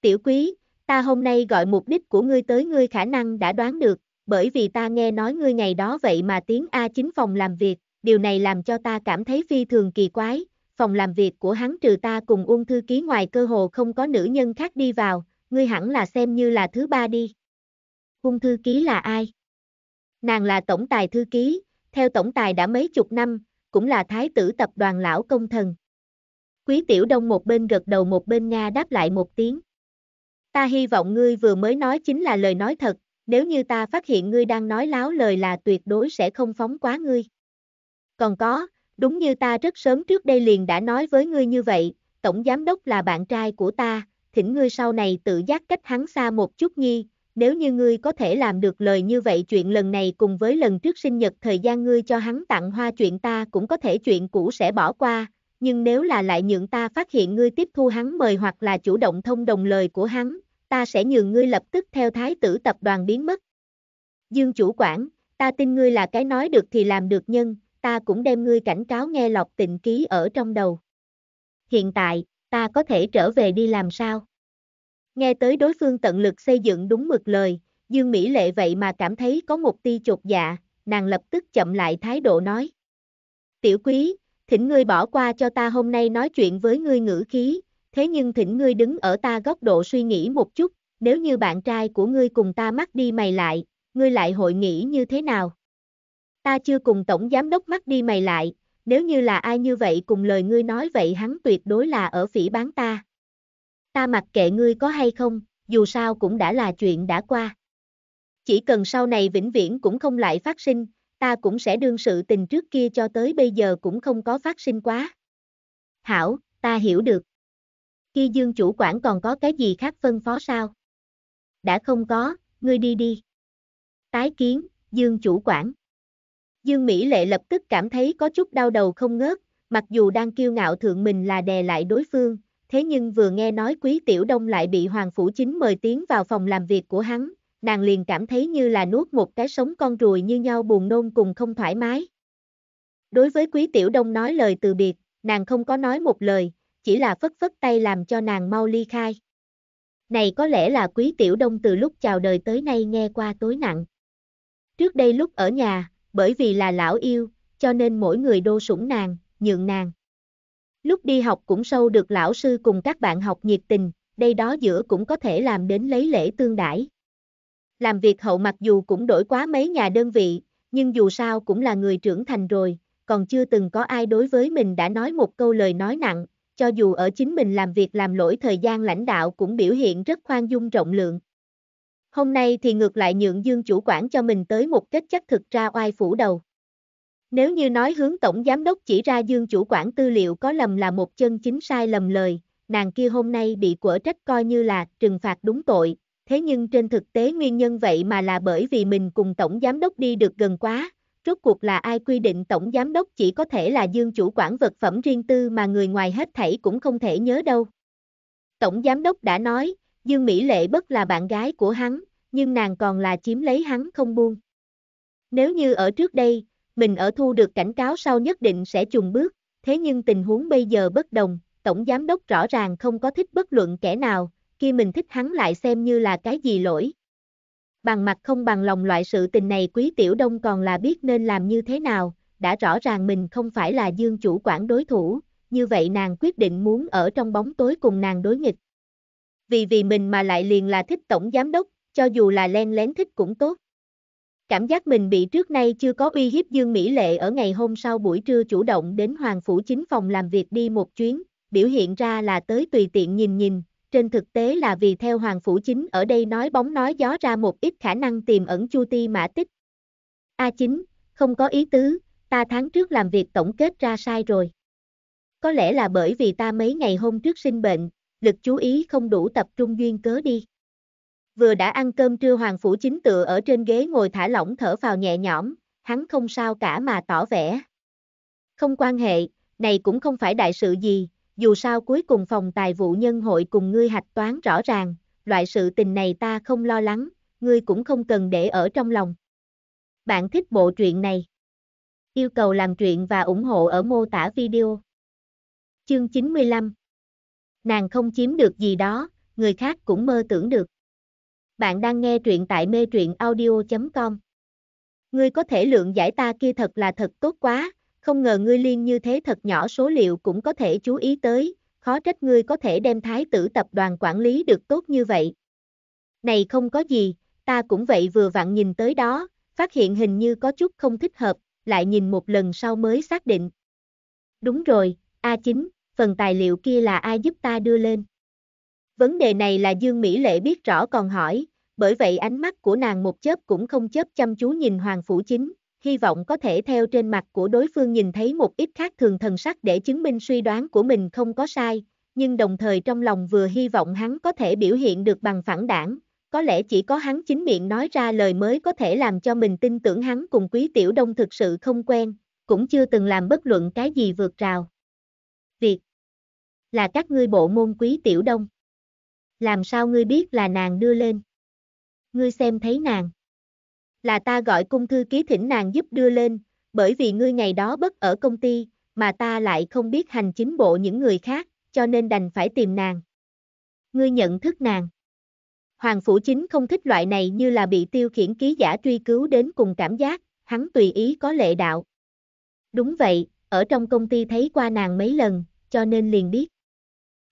Tiểu quý, ta hôm nay gọi mục đích của ngươi tới ngươi khả năng đã đoán được, bởi vì ta nghe nói ngươi ngày đó vậy mà tiếng A chính phòng làm việc, điều này làm cho ta cảm thấy phi thường kỳ quái, phòng làm việc của hắn trừ ta cùng ung thư ký ngoài cơ hồ không có nữ nhân khác đi vào, ngươi hẳn là xem như là thứ ba đi. Ung thư ký là ai? Nàng là tổng tài thư ký, theo tổng tài đã mấy chục năm, cũng là thái tử tập đoàn lão công thần. Quý tiểu đông một bên gật đầu một bên Nga đáp lại một tiếng. Ta hy vọng ngươi vừa mới nói chính là lời nói thật, nếu như ta phát hiện ngươi đang nói láo lời là tuyệt đối sẽ không phóng quá ngươi. Còn có, đúng như ta rất sớm trước đây liền đã nói với ngươi như vậy, tổng giám đốc là bạn trai của ta, thỉnh ngươi sau này tự giác cách hắn xa một chút nhi, nếu như ngươi có thể làm được lời như vậy chuyện lần này cùng với lần trước sinh nhật thời gian ngươi cho hắn tặng hoa chuyện ta cũng có thể chuyện cũ sẽ bỏ qua, nhưng nếu là lại nhượng ta phát hiện ngươi tiếp thu hắn mời hoặc là chủ động thông đồng lời của hắn, ta sẽ nhường ngươi lập tức theo thái tử tập đoàn biến mất. Dương chủ quản, ta tin ngươi là cái nói được thì làm được nhân, ta cũng đem ngươi cảnh cáo nghe lọc tịnh ký ở trong đầu. Hiện tại, ta có thể trở về đi làm sao? Nghe tới đối phương tận lực xây dựng đúng mực lời, Dương Mỹ Lệ vậy mà cảm thấy có một tia chột dạ, nàng lập tức chậm lại thái độ nói. Tiểu quý, thỉnh ngươi bỏ qua cho ta hôm nay nói chuyện với ngươi ngữ khí, thế nhưng thỉnh ngươi đứng ở ta góc độ suy nghĩ một chút, nếu như bạn trai của ngươi cùng ta mắc đi mày lại, ngươi lại hội nghĩ như thế nào? Ta chưa cùng tổng giám đốc mắt đi mày lại, nếu như là ai như vậy cùng lời ngươi nói vậy hắn tuyệt đối là ở phỉ bán ta. Ta mặc kệ ngươi có hay không, dù sao cũng đã là chuyện đã qua. Chỉ cần sau này vĩnh viễn cũng không lại phát sinh, ta cũng sẽ đương sự tình trước kia cho tới bây giờ cũng không có phát sinh quá. Hảo, ta hiểu được. Khi dương chủ quản còn có cái gì khác phân phó sao? Đã không có, ngươi đi đi. Tái kiến, dương chủ quản. Dương Mỹ Lệ lập tức cảm thấy có chút đau đầu không ngớt, mặc dù đang kiêu ngạo thượng mình là đè lại đối phương, thế nhưng vừa nghe nói Quý Tiểu Đông lại bị Hoàng Phủ Chính mời tiến vào phòng làm việc của hắn, nàng liền cảm thấy như là nuốt một cái sống con ruồi như nhau buồn nôn cùng không thoải mái. Đối với Quý Tiểu Đông nói lời từ biệt, nàng không có nói một lời, chỉ là phất phất tay làm cho nàng mau ly khai. Này có lẽ là Quý Tiểu Đông từ lúc chào đời tới nay nghe qua tối nặng. Trước đây lúc ở nhà, bởi vì là lão yêu, cho nên mỗi người đô sủng nàng, nhượng nàng. Lúc đi học cũng sâu được lão sư cùng các bạn học nhiệt tình, đây đó giữa cũng có thể làm đến lấy lễ tương đãi. Làm việc hậu mặc dù cũng đổi quá mấy nhà đơn vị, nhưng dù sao cũng là người trưởng thành rồi, còn chưa từng có ai đối với mình đã nói một câu lời nói nặng, cho dù ở chính mình làm việc làm lỗi thời gian lãnh đạo cũng biểu hiện rất khoan dung rộng lượng. Hôm nay thì ngược lại nhượng Dương chủ quản cho mình tới một kết chắc thực ra oai phủ đầu. Nếu như nói hướng tổng giám đốc chỉ ra Dương chủ quản tư liệu có lầm là một chân chính sai lầm lời, nàng kia hôm nay bị quở trách coi như là trừng phạt đúng tội, thế nhưng trên thực tế nguyên nhân vậy mà là bởi vì mình cùng tổng giám đốc đi được gần quá, rốt cuộc là ai quy định tổng giám đốc chỉ có thể là Dương chủ quản vật phẩm riêng tư mà người ngoài hết thảy cũng không thể nhớ đâu. Tổng giám đốc đã nói, Dương Mỹ Lệ bất là bạn gái của hắn, nhưng nàng còn là chiếm lấy hắn không buông. Nếu như ở trước đây, mình ở thu được cảnh cáo sau nhất định sẽ chùng bước, thế nhưng tình huống bây giờ bất đồng, tổng giám đốc rõ ràng không có thích bất luận kẻ nào, khi mình thích hắn lại xem như là cái gì lỗi. Bằng mặt không bằng lòng loại sự tình này quý tiểu đông còn là biết nên làm như thế nào, đã rõ ràng mình không phải là dương chủ quản đối thủ, như vậy nàng quyết định muốn ở trong bóng tối cùng nàng đối nghịch vì vì mình mà lại liền là thích tổng giám đốc, cho dù là len lén thích cũng tốt. Cảm giác mình bị trước nay chưa có uy hiếp Dương Mỹ Lệ ở ngày hôm sau buổi trưa chủ động đến Hoàng Phủ Chính Phòng làm việc đi một chuyến, biểu hiện ra là tới tùy tiện nhìn nhìn, trên thực tế là vì theo Hoàng Phủ Chính ở đây nói bóng nói gió ra một ít khả năng tiềm ẩn chu ti mã tích. A chính, không có ý tứ, ta tháng trước làm việc tổng kết ra sai rồi. Có lẽ là bởi vì ta mấy ngày hôm trước sinh bệnh, lực chú ý không đủ tập trung duyên cớ đi. Vừa đã ăn cơm trưa Hoàng Phủ Chính tựa ở trên ghế ngồi thả lỏng thở vào nhẹ nhõm, hắn không sao cả mà tỏ vẻ. Không quan hệ, này cũng không phải đại sự gì, dù sao cuối cùng phòng tài vụ nhân hội cùng ngươi hạch toán rõ ràng, loại sự tình này ta không lo lắng, ngươi cũng không cần để ở trong lòng. Bạn thích bộ truyện này? Yêu cầu làm truyện và ủng hộ ở mô tả video. Chương 95 nàng không chiếm được gì đó, người khác cũng mơ tưởng được. Bạn đang nghe truyện tại mê truyện audio.com. Ngươi có thể lượng giải ta kia thật là thật tốt quá, không ngờ ngươi liên như thế thật nhỏ số liệu cũng có thể chú ý tới, khó trách ngươi có thể đem thái tử tập đoàn quản lý được tốt như vậy. Này không có gì, ta cũng vậy vừa vặn nhìn tới đó, phát hiện hình như có chút không thích hợp, lại nhìn một lần sau mới xác định. Đúng rồi, A9, phần tài liệu kia là ai giúp ta đưa lên? Vấn đề này là Dương Mỹ Lệ biết rõ còn hỏi, bởi vậy ánh mắt của nàng một chớp cũng không chớp chăm chú nhìn Hoàng Phủ Chính, hy vọng có thể theo trên mặt của đối phương nhìn thấy một ít khác thường thần sắc để chứng minh suy đoán của mình không có sai, nhưng đồng thời trong lòng vừa hy vọng hắn có thể biểu hiện được bằng phản đảng, có lẽ chỉ có hắn chính miệng nói ra lời mới có thể làm cho mình tin tưởng hắn cùng quý tiểu đông thực sự không quen, cũng chưa từng làm bất luận cái gì vượt rào. Việt. Là các ngươi bộ môn quý tiểu đông. Làm sao ngươi biết là nàng đưa lên? Ngươi xem thấy nàng. Là ta gọi cung thư ký thỉnh nàng giúp đưa lên, bởi vì ngươi ngày đó bất ở công ty, mà ta lại không biết hành chính bộ những người khác, cho nên đành phải tìm nàng. Ngươi nhận thức nàng. Hoàng Phủ Chính không thích loại này như là bị tiêu khiển ký giả truy cứu đến cùng cảm giác, hắn tùy ý có lệ đạo. Đúng vậy, ở trong công ty thấy qua nàng mấy lần, cho nên liền biết.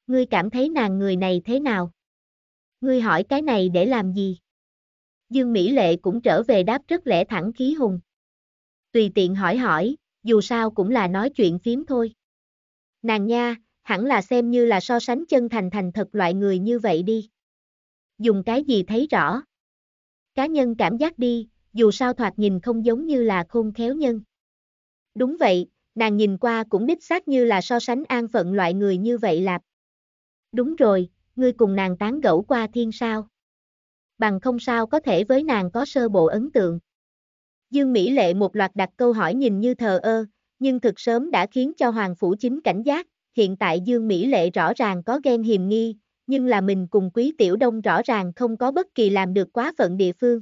Ngươi cảm thấy nàng người này thế nào? Ngươi hỏi cái này để làm gì? Dương Mỹ Lệ cũng trở về đáp rất lẽ thẳng khí hùng. Tùy tiện hỏi hỏi, dù sao cũng là nói chuyện phím thôi. Nàng nha, hẳn là xem như là so sánh chân thành thành thật loại người như vậy đi. Dùng cái gì thấy rõ? Cá nhân cảm giác đi, dù sao thoạt nhìn không giống như là khôn khéo nhân. Đúng vậy, nàng nhìn qua cũng đích xác như là so sánh an phận loại người như vậy lạp. Đúng rồi, ngươi cùng nàng tán gẫu qua thiên sao. Bằng không sao có thể với nàng có sơ bộ ấn tượng. Dương Mỹ Lệ một loạt đặt câu hỏi nhìn như thờ ơ, nhưng thực sớm đã khiến cho Hoàng Phủ Chính cảnh giác, hiện tại Dương Mỹ Lệ rõ ràng có ghen hiềm nghi, nhưng là mình cùng Quý Tiểu Đông rõ ràng không có bất kỳ làm được quá phận địa phương.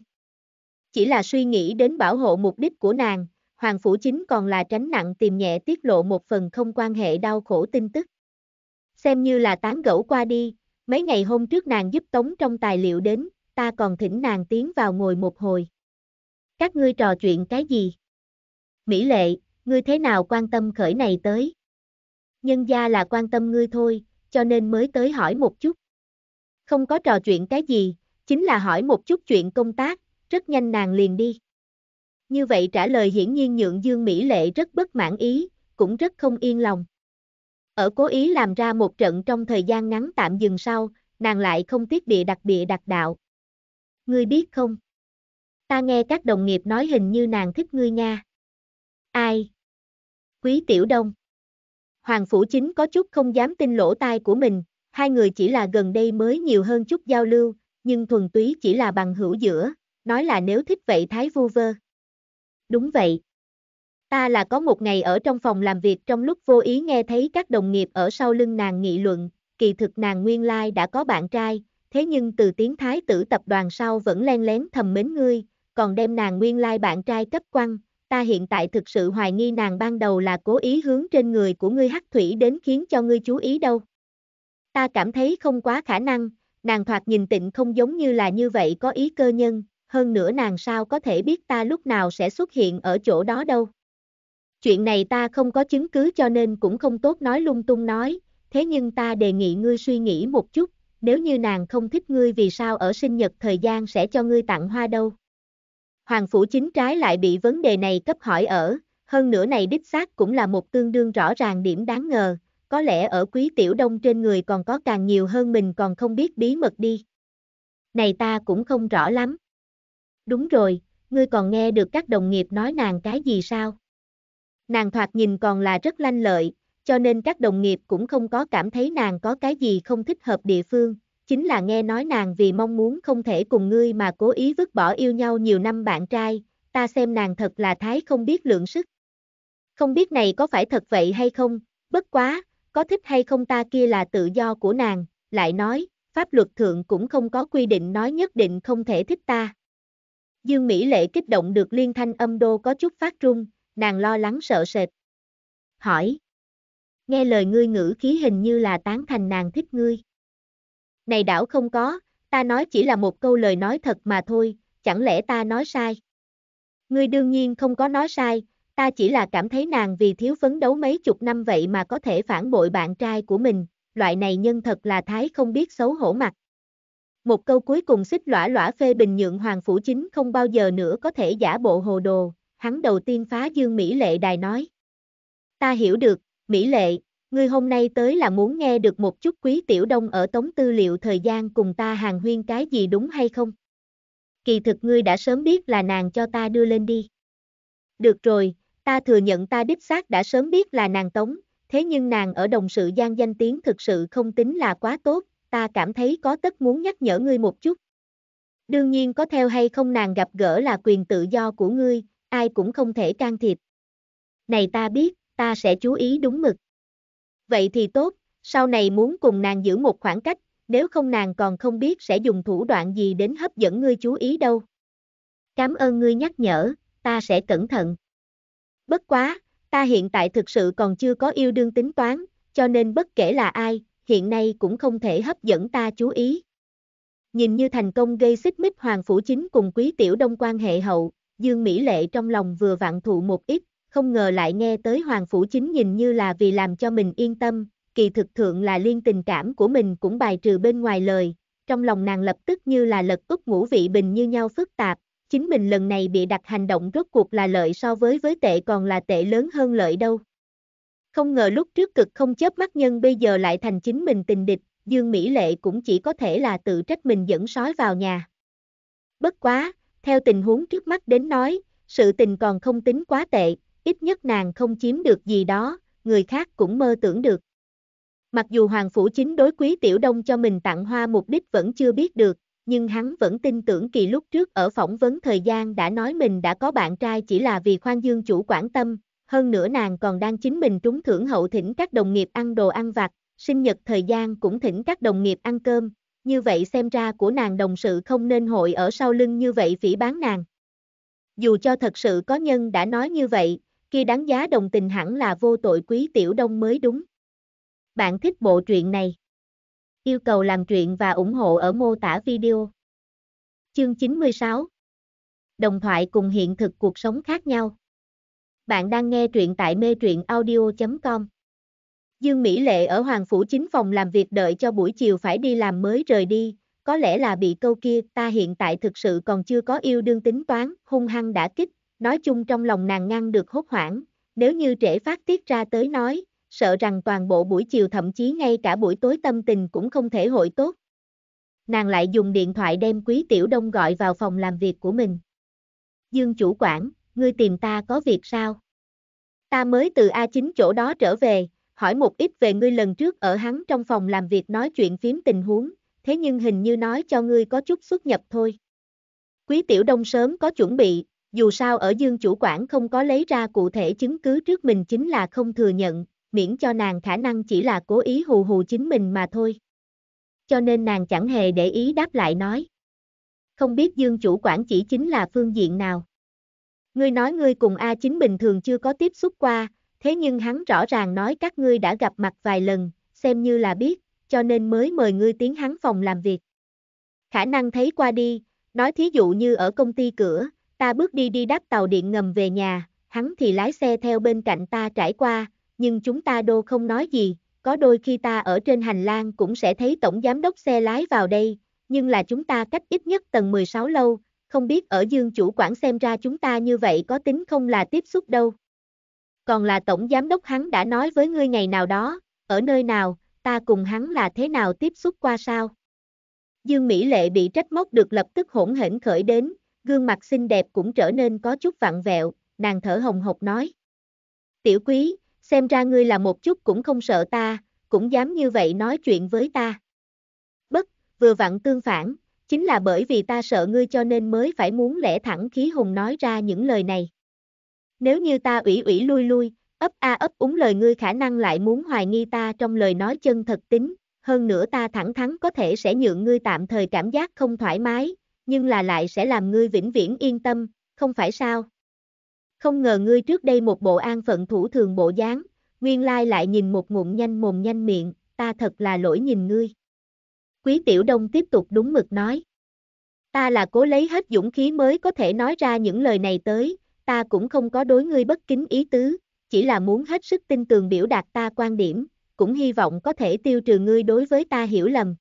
Chỉ là suy nghĩ đến bảo hộ mục đích của nàng, Hoàng Phủ Chính còn là tránh nặng tìm nhẹ tiết lộ một phần không quan hệ đau khổ tin tức. Xem như là tán gẫu qua đi, mấy ngày hôm trước nàng giúp tống trong tài liệu đến, ta còn thỉnh nàng tiến vào ngồi một hồi. Các ngươi trò chuyện cái gì? Mỹ lệ, ngươi thế nào quan tâm khởi này tới? Nhân gia là quan tâm ngươi thôi, cho nên mới tới hỏi một chút. Không có trò chuyện cái gì, chính là hỏi một chút chuyện công tác, rất nhanh nàng liền đi. Như vậy trả lời hiển nhiên nhượng Dương Mỹ Lệ rất bất mãn ý, cũng rất không yên lòng. Ở cố ý làm ra một trận trong thời gian ngắn tạm dừng sau, nàng lại không tiếc bị đặc biệt đặc đạo. Ngươi biết không? Ta nghe các đồng nghiệp nói hình như nàng thích ngươi nha. Ai? Quý Tiểu Đông. Hoàng Phủ Chính có chút không dám tin lỗ tai của mình, hai người chỉ là gần đây mới nhiều hơn chút giao lưu, nhưng thuần túy chỉ là bằng hữu giữa, nói là nếu thích vậy thái vu vơ đúng vậy. Ta là có một ngày ở trong phòng làm việc trong lúc vô ý nghe thấy các đồng nghiệp ở sau lưng nàng nghị luận, kỳ thực nàng nguyên lai đã có bạn trai, thế nhưng từ tiếng thái tử tập đoàn sau vẫn len lén thầm mến ngươi, còn đem nàng nguyên lai bạn trai cấp quăng, ta hiện tại thực sự hoài nghi nàng ban đầu là cố ý hướng trên người của ngươi hắc thủy đến khiến cho ngươi chú ý đâu. Ta cảm thấy không quá khả năng, nàng thoạt nhìn tịnh không giống như là như vậy có ý cơ nhân, hơn nữa nàng sao có thể biết ta lúc nào sẽ xuất hiện ở chỗ đó đâu. Chuyện này ta không có chứng cứ cho nên cũng không tốt nói lung tung nói, thế nhưng ta đề nghị ngươi suy nghĩ một chút, nếu như nàng không thích ngươi vì sao ở sinh nhật thời gian sẽ cho ngươi tặng hoa đâu. Hoàng phủ chính trái lại bị vấn đề này cấp hỏi ở, hơn nữa này đích xác cũng là một tương đương rõ ràng điểm đáng ngờ, có lẽ ở quý tiểu đông trên người còn có càng nhiều hơn mình còn không biết bí mật đi. Này ta cũng không rõ lắm đúng rồi, ngươi còn nghe được các đồng nghiệp nói nàng cái gì sao? Nàng thoạt nhìn còn là rất lanh lợi, cho nên các đồng nghiệp cũng không có cảm thấy nàng có cái gì không thích hợp địa phương, chính là nghe nói nàng vì mong muốn không thể cùng ngươi mà cố ý vứt bỏ yêu nhau nhiều năm bạn trai, ta xem nàng thật là thái không biết lượng sức. Không biết này có phải thật vậy hay không, bất quá, có thích hay không ta kia là tự do của nàng, lại nói, pháp luật thượng cũng không có quy định nói nhất định không thể thích ta. Dương Mỹ Lệ kích động được liên thanh âm đô có chút phát trung, nàng lo lắng sợ sệt. Hỏi. Nghe lời ngươi ngữ khí hình như là tán thành nàng thích ngươi. Này đảo không có, ta nói chỉ là một câu lời nói thật mà thôi, chẳng lẽ ta nói sai? Ngươi đương nhiên không có nói sai, ta chỉ là cảm thấy nàng vì thiếu phấn đấu mấy chục năm vậy mà có thể phản bội bạn trai của mình, loại này nhân thật là thái không biết xấu hổ mặt. Một câu cuối cùng xích lõa lõa phê bình nhượng Hoàng Phủ Chính không bao giờ nữa có thể giả bộ hồ đồ, hắn đầu tiên phá dương Mỹ Lệ đài nói. Ta hiểu được, Mỹ Lệ, ngươi hôm nay tới là muốn nghe được một chút quý tiểu đông ở tống tư liệu thời gian cùng ta hàng huyên cái gì đúng hay không? Kỳ thực ngươi đã sớm biết là nàng cho ta đưa lên đi. Được rồi, ta thừa nhận ta đích xác đã sớm biết là nàng tống, thế nhưng nàng ở đồng sự gian danh tiếng thực sự không tính là quá tốt, ta cảm thấy có tất muốn nhắc nhở ngươi một chút. Đương nhiên có theo hay không nàng gặp gỡ là quyền tự do của ngươi, ai cũng không thể can thiệp. Này ta biết, ta sẽ chú ý đúng mực. Vậy thì tốt, sau này muốn cùng nàng giữ một khoảng cách, nếu không nàng còn không biết sẽ dùng thủ đoạn gì đến hấp dẫn ngươi chú ý đâu. Cảm ơn ngươi nhắc nhở, ta sẽ cẩn thận. Bất quá, ta hiện tại thực sự còn chưa có yêu đương tính toán, cho nên bất kể là ai, hiện nay cũng không thể hấp dẫn ta chú ý. Nhìn như thành công gây xích mích Hoàng Phủ Chính cùng Quý Tiểu Đông quan hệ hậu, Dương Mỹ Lệ trong lòng vừa vạn thụ một ít, không ngờ lại nghe tới Hoàng Phủ Chính nhìn như là vì làm cho mình yên tâm, kỳ thực thượng là liên tình cảm của mình cũng bài trừ bên ngoài lời, trong lòng nàng lập tức như là lật úp ngũ vị bình như nhau phức tạp, chính mình lần này bị đặt hành động rốt cuộc là lợi so với với tệ còn là tệ lớn hơn lợi đâu. Không ngờ lúc trước cực không chớp mắt nhân bây giờ lại thành chính mình tình địch, Dương Mỹ Lệ cũng chỉ có thể là tự trách mình dẫn sói vào nhà. Bất quá, theo tình huống trước mắt đến nói, sự tình còn không tính quá tệ, ít nhất nàng không chiếm được gì đó, người khác cũng mơ tưởng được. Mặc dù Hoàng Phủ Chính đối quý Tiểu Đông cho mình tặng hoa mục đích vẫn chưa biết được, nhưng hắn vẫn tin tưởng kỳ lúc trước ở phỏng vấn thời gian đã nói mình đã có bạn trai chỉ là vì khoan dương chủ quản tâm, hơn nữa nàng còn đang chính mình trúng thưởng hậu thỉnh các đồng nghiệp ăn đồ ăn vặt, sinh nhật thời gian cũng thỉnh các đồng nghiệp ăn cơm, như vậy xem ra của nàng đồng sự không nên hội ở sau lưng như vậy phỉ bán nàng. Dù cho thật sự có nhân đã nói như vậy, kia đáng giá đồng tình hẳn là vô tội quý tiểu đông mới đúng. Bạn thích bộ truyện này? Yêu cầu làm truyện và ủng hộ ở mô tả video. Chương 96 Đồng thoại cùng hiện thực cuộc sống khác nhau bạn đang nghe truyện tại mê truyện audio.com. Dương Mỹ Lệ ở Hoàng Phủ chính phòng làm việc đợi cho buổi chiều phải đi làm mới rời đi, có lẽ là bị câu kia ta hiện tại thực sự còn chưa có yêu đương tính toán, hung hăng đã kích, nói chung trong lòng nàng ngăn được hốt hoảng, nếu như trễ phát tiết ra tới nói, sợ rằng toàn bộ buổi chiều thậm chí ngay cả buổi tối tâm tình cũng không thể hội tốt. Nàng lại dùng điện thoại đem Quý Tiểu Đông gọi vào phòng làm việc của mình. Dương chủ quản ngươi tìm ta có việc sao? Ta mới từ A9 chỗ đó trở về, hỏi một ít về ngươi lần trước ở hắn trong phòng làm việc nói chuyện phím tình huống, thế nhưng hình như nói cho ngươi có chút xuất nhập thôi. Quý tiểu đông sớm có chuẩn bị, dù sao ở dương chủ quản không có lấy ra cụ thể chứng cứ trước mình chính là không thừa nhận, miễn cho nàng khả năng chỉ là cố ý hù hù chính mình mà thôi. Cho nên nàng chẳng hề để ý đáp lại nói. Không biết dương chủ quản chỉ chính là phương diện nào. Ngươi nói ngươi cùng A9 bình thường chưa có tiếp xúc qua, thế nhưng hắn rõ ràng nói các ngươi đã gặp mặt vài lần, xem như là biết, cho nên mới mời ngươi tiến hắn phòng làm việc. Khả năng thấy qua đi, nói thí dụ như ở công ty cửa, ta bước đi đi đáp tàu điện ngầm về nhà, hắn thì lái xe theo bên cạnh ta trải qua, nhưng chúng ta đô không nói gì, có đôi khi ta ở trên hành lang cũng sẽ thấy tổng giám đốc xe lái vào đây, nhưng là chúng ta cách ít nhất tầng 16 lâu, không biết ở dương chủ quản xem ra chúng ta như vậy có tính không là tiếp xúc đâu. Còn là tổng giám đốc hắn đã nói với ngươi ngày nào đó, ở nơi nào, ta cùng hắn là thế nào tiếp xúc qua sao? Dương Mỹ Lệ bị trách móc được lập tức hỗn hển khởi đến, gương mặt xinh đẹp cũng trở nên có chút vặn vẹo, nàng thở hồng hộc nói. Tiểu quý, xem ra ngươi là một chút cũng không sợ ta, cũng dám như vậy nói chuyện với ta. Bất, vừa vặn tương phản, Chính là bởi vì ta sợ ngươi cho nên mới phải muốn lẽ thẳng khí hùng nói ra những lời này. Nếu như ta ủy ủy lui lui, ấp a ấp úng lời ngươi khả năng lại muốn hoài nghi ta trong lời nói chân thật tính, hơn nữa ta thẳng thắn có thể sẽ nhượng ngươi tạm thời cảm giác không thoải mái, nhưng là lại sẽ làm ngươi vĩnh viễn yên tâm, không phải sao? Không ngờ ngươi trước đây một bộ an phận thủ thường bộ dáng, nguyên lai lại nhìn một ngụm nhanh mồm nhanh miệng, ta thật là lỗi nhìn ngươi. Quý Tiểu Đông tiếp tục đúng mực nói. Ta là cố lấy hết dũng khí mới có thể nói ra những lời này tới, ta cũng không có đối ngươi bất kính ý tứ, chỉ là muốn hết sức tin tường biểu đạt ta quan điểm, cũng hy vọng có thể tiêu trừ ngươi đối với ta hiểu lầm.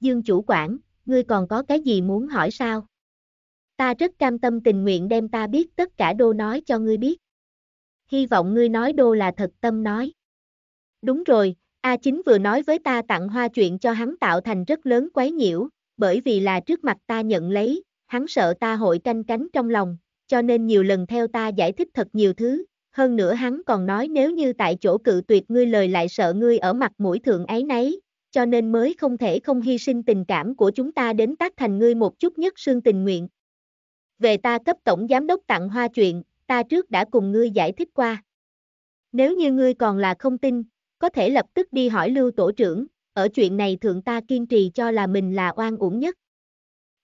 Dương chủ quản, ngươi còn có cái gì muốn hỏi sao? Ta rất cam tâm tình nguyện đem ta biết tất cả đô nói cho ngươi biết. Hy vọng ngươi nói đô là thật tâm nói. Đúng rồi, A chính vừa nói với ta tặng hoa chuyện cho hắn tạo thành rất lớn quấy nhiễu, bởi vì là trước mặt ta nhận lấy, hắn sợ ta hội canh cánh trong lòng, cho nên nhiều lần theo ta giải thích thật nhiều thứ, hơn nữa hắn còn nói nếu như tại chỗ cự tuyệt ngươi lời lại sợ ngươi ở mặt mũi thượng ấy nấy, cho nên mới không thể không hy sinh tình cảm của chúng ta đến tác thành ngươi một chút nhất xương tình nguyện. Về ta cấp tổng giám đốc tặng hoa chuyện, ta trước đã cùng ngươi giải thích qua. Nếu như ngươi còn là không tin, có thể lập tức đi hỏi lưu tổ trưởng, ở chuyện này thượng ta kiên trì cho là mình là oan uổng nhất.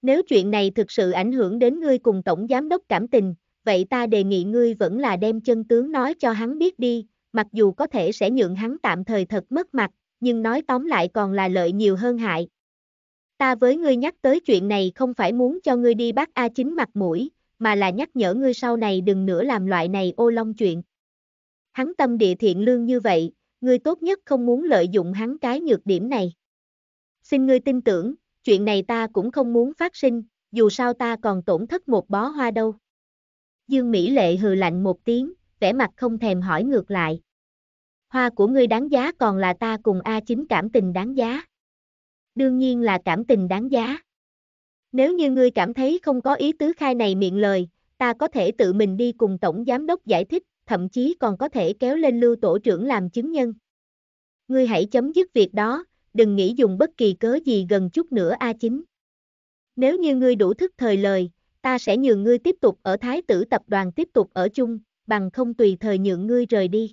Nếu chuyện này thực sự ảnh hưởng đến ngươi cùng tổng giám đốc cảm tình, vậy ta đề nghị ngươi vẫn là đem chân tướng nói cho hắn biết đi, mặc dù có thể sẽ nhượng hắn tạm thời thật mất mặt, nhưng nói tóm lại còn là lợi nhiều hơn hại. Ta với ngươi nhắc tới chuyện này không phải muốn cho ngươi đi bắt a chính mặt mũi, mà là nhắc nhở ngươi sau này đừng nữa làm loại này ô long chuyện. Hắn tâm địa thiện lương như vậy, ngươi tốt nhất không muốn lợi dụng hắn cái nhược điểm này. Xin ngươi tin tưởng, chuyện này ta cũng không muốn phát sinh, dù sao ta còn tổn thất một bó hoa đâu. Dương Mỹ Lệ hừ lạnh một tiếng, vẻ mặt không thèm hỏi ngược lại. Hoa của ngươi đáng giá còn là ta cùng a Chính cảm tình đáng giá. Đương nhiên là cảm tình đáng giá. Nếu như ngươi cảm thấy không có ý tứ khai này miệng lời, ta có thể tự mình đi cùng tổng giám đốc giải thích, thậm chí còn có thể kéo lên lưu tổ trưởng làm chứng nhân. Ngươi hãy chấm dứt việc đó, đừng nghĩ dùng bất kỳ cớ gì gần chút nữa A9. Nếu như ngươi đủ thức thời lời, ta sẽ nhường ngươi tiếp tục ở thái tử tập đoàn tiếp tục ở chung, bằng không tùy thời nhượng ngươi rời đi.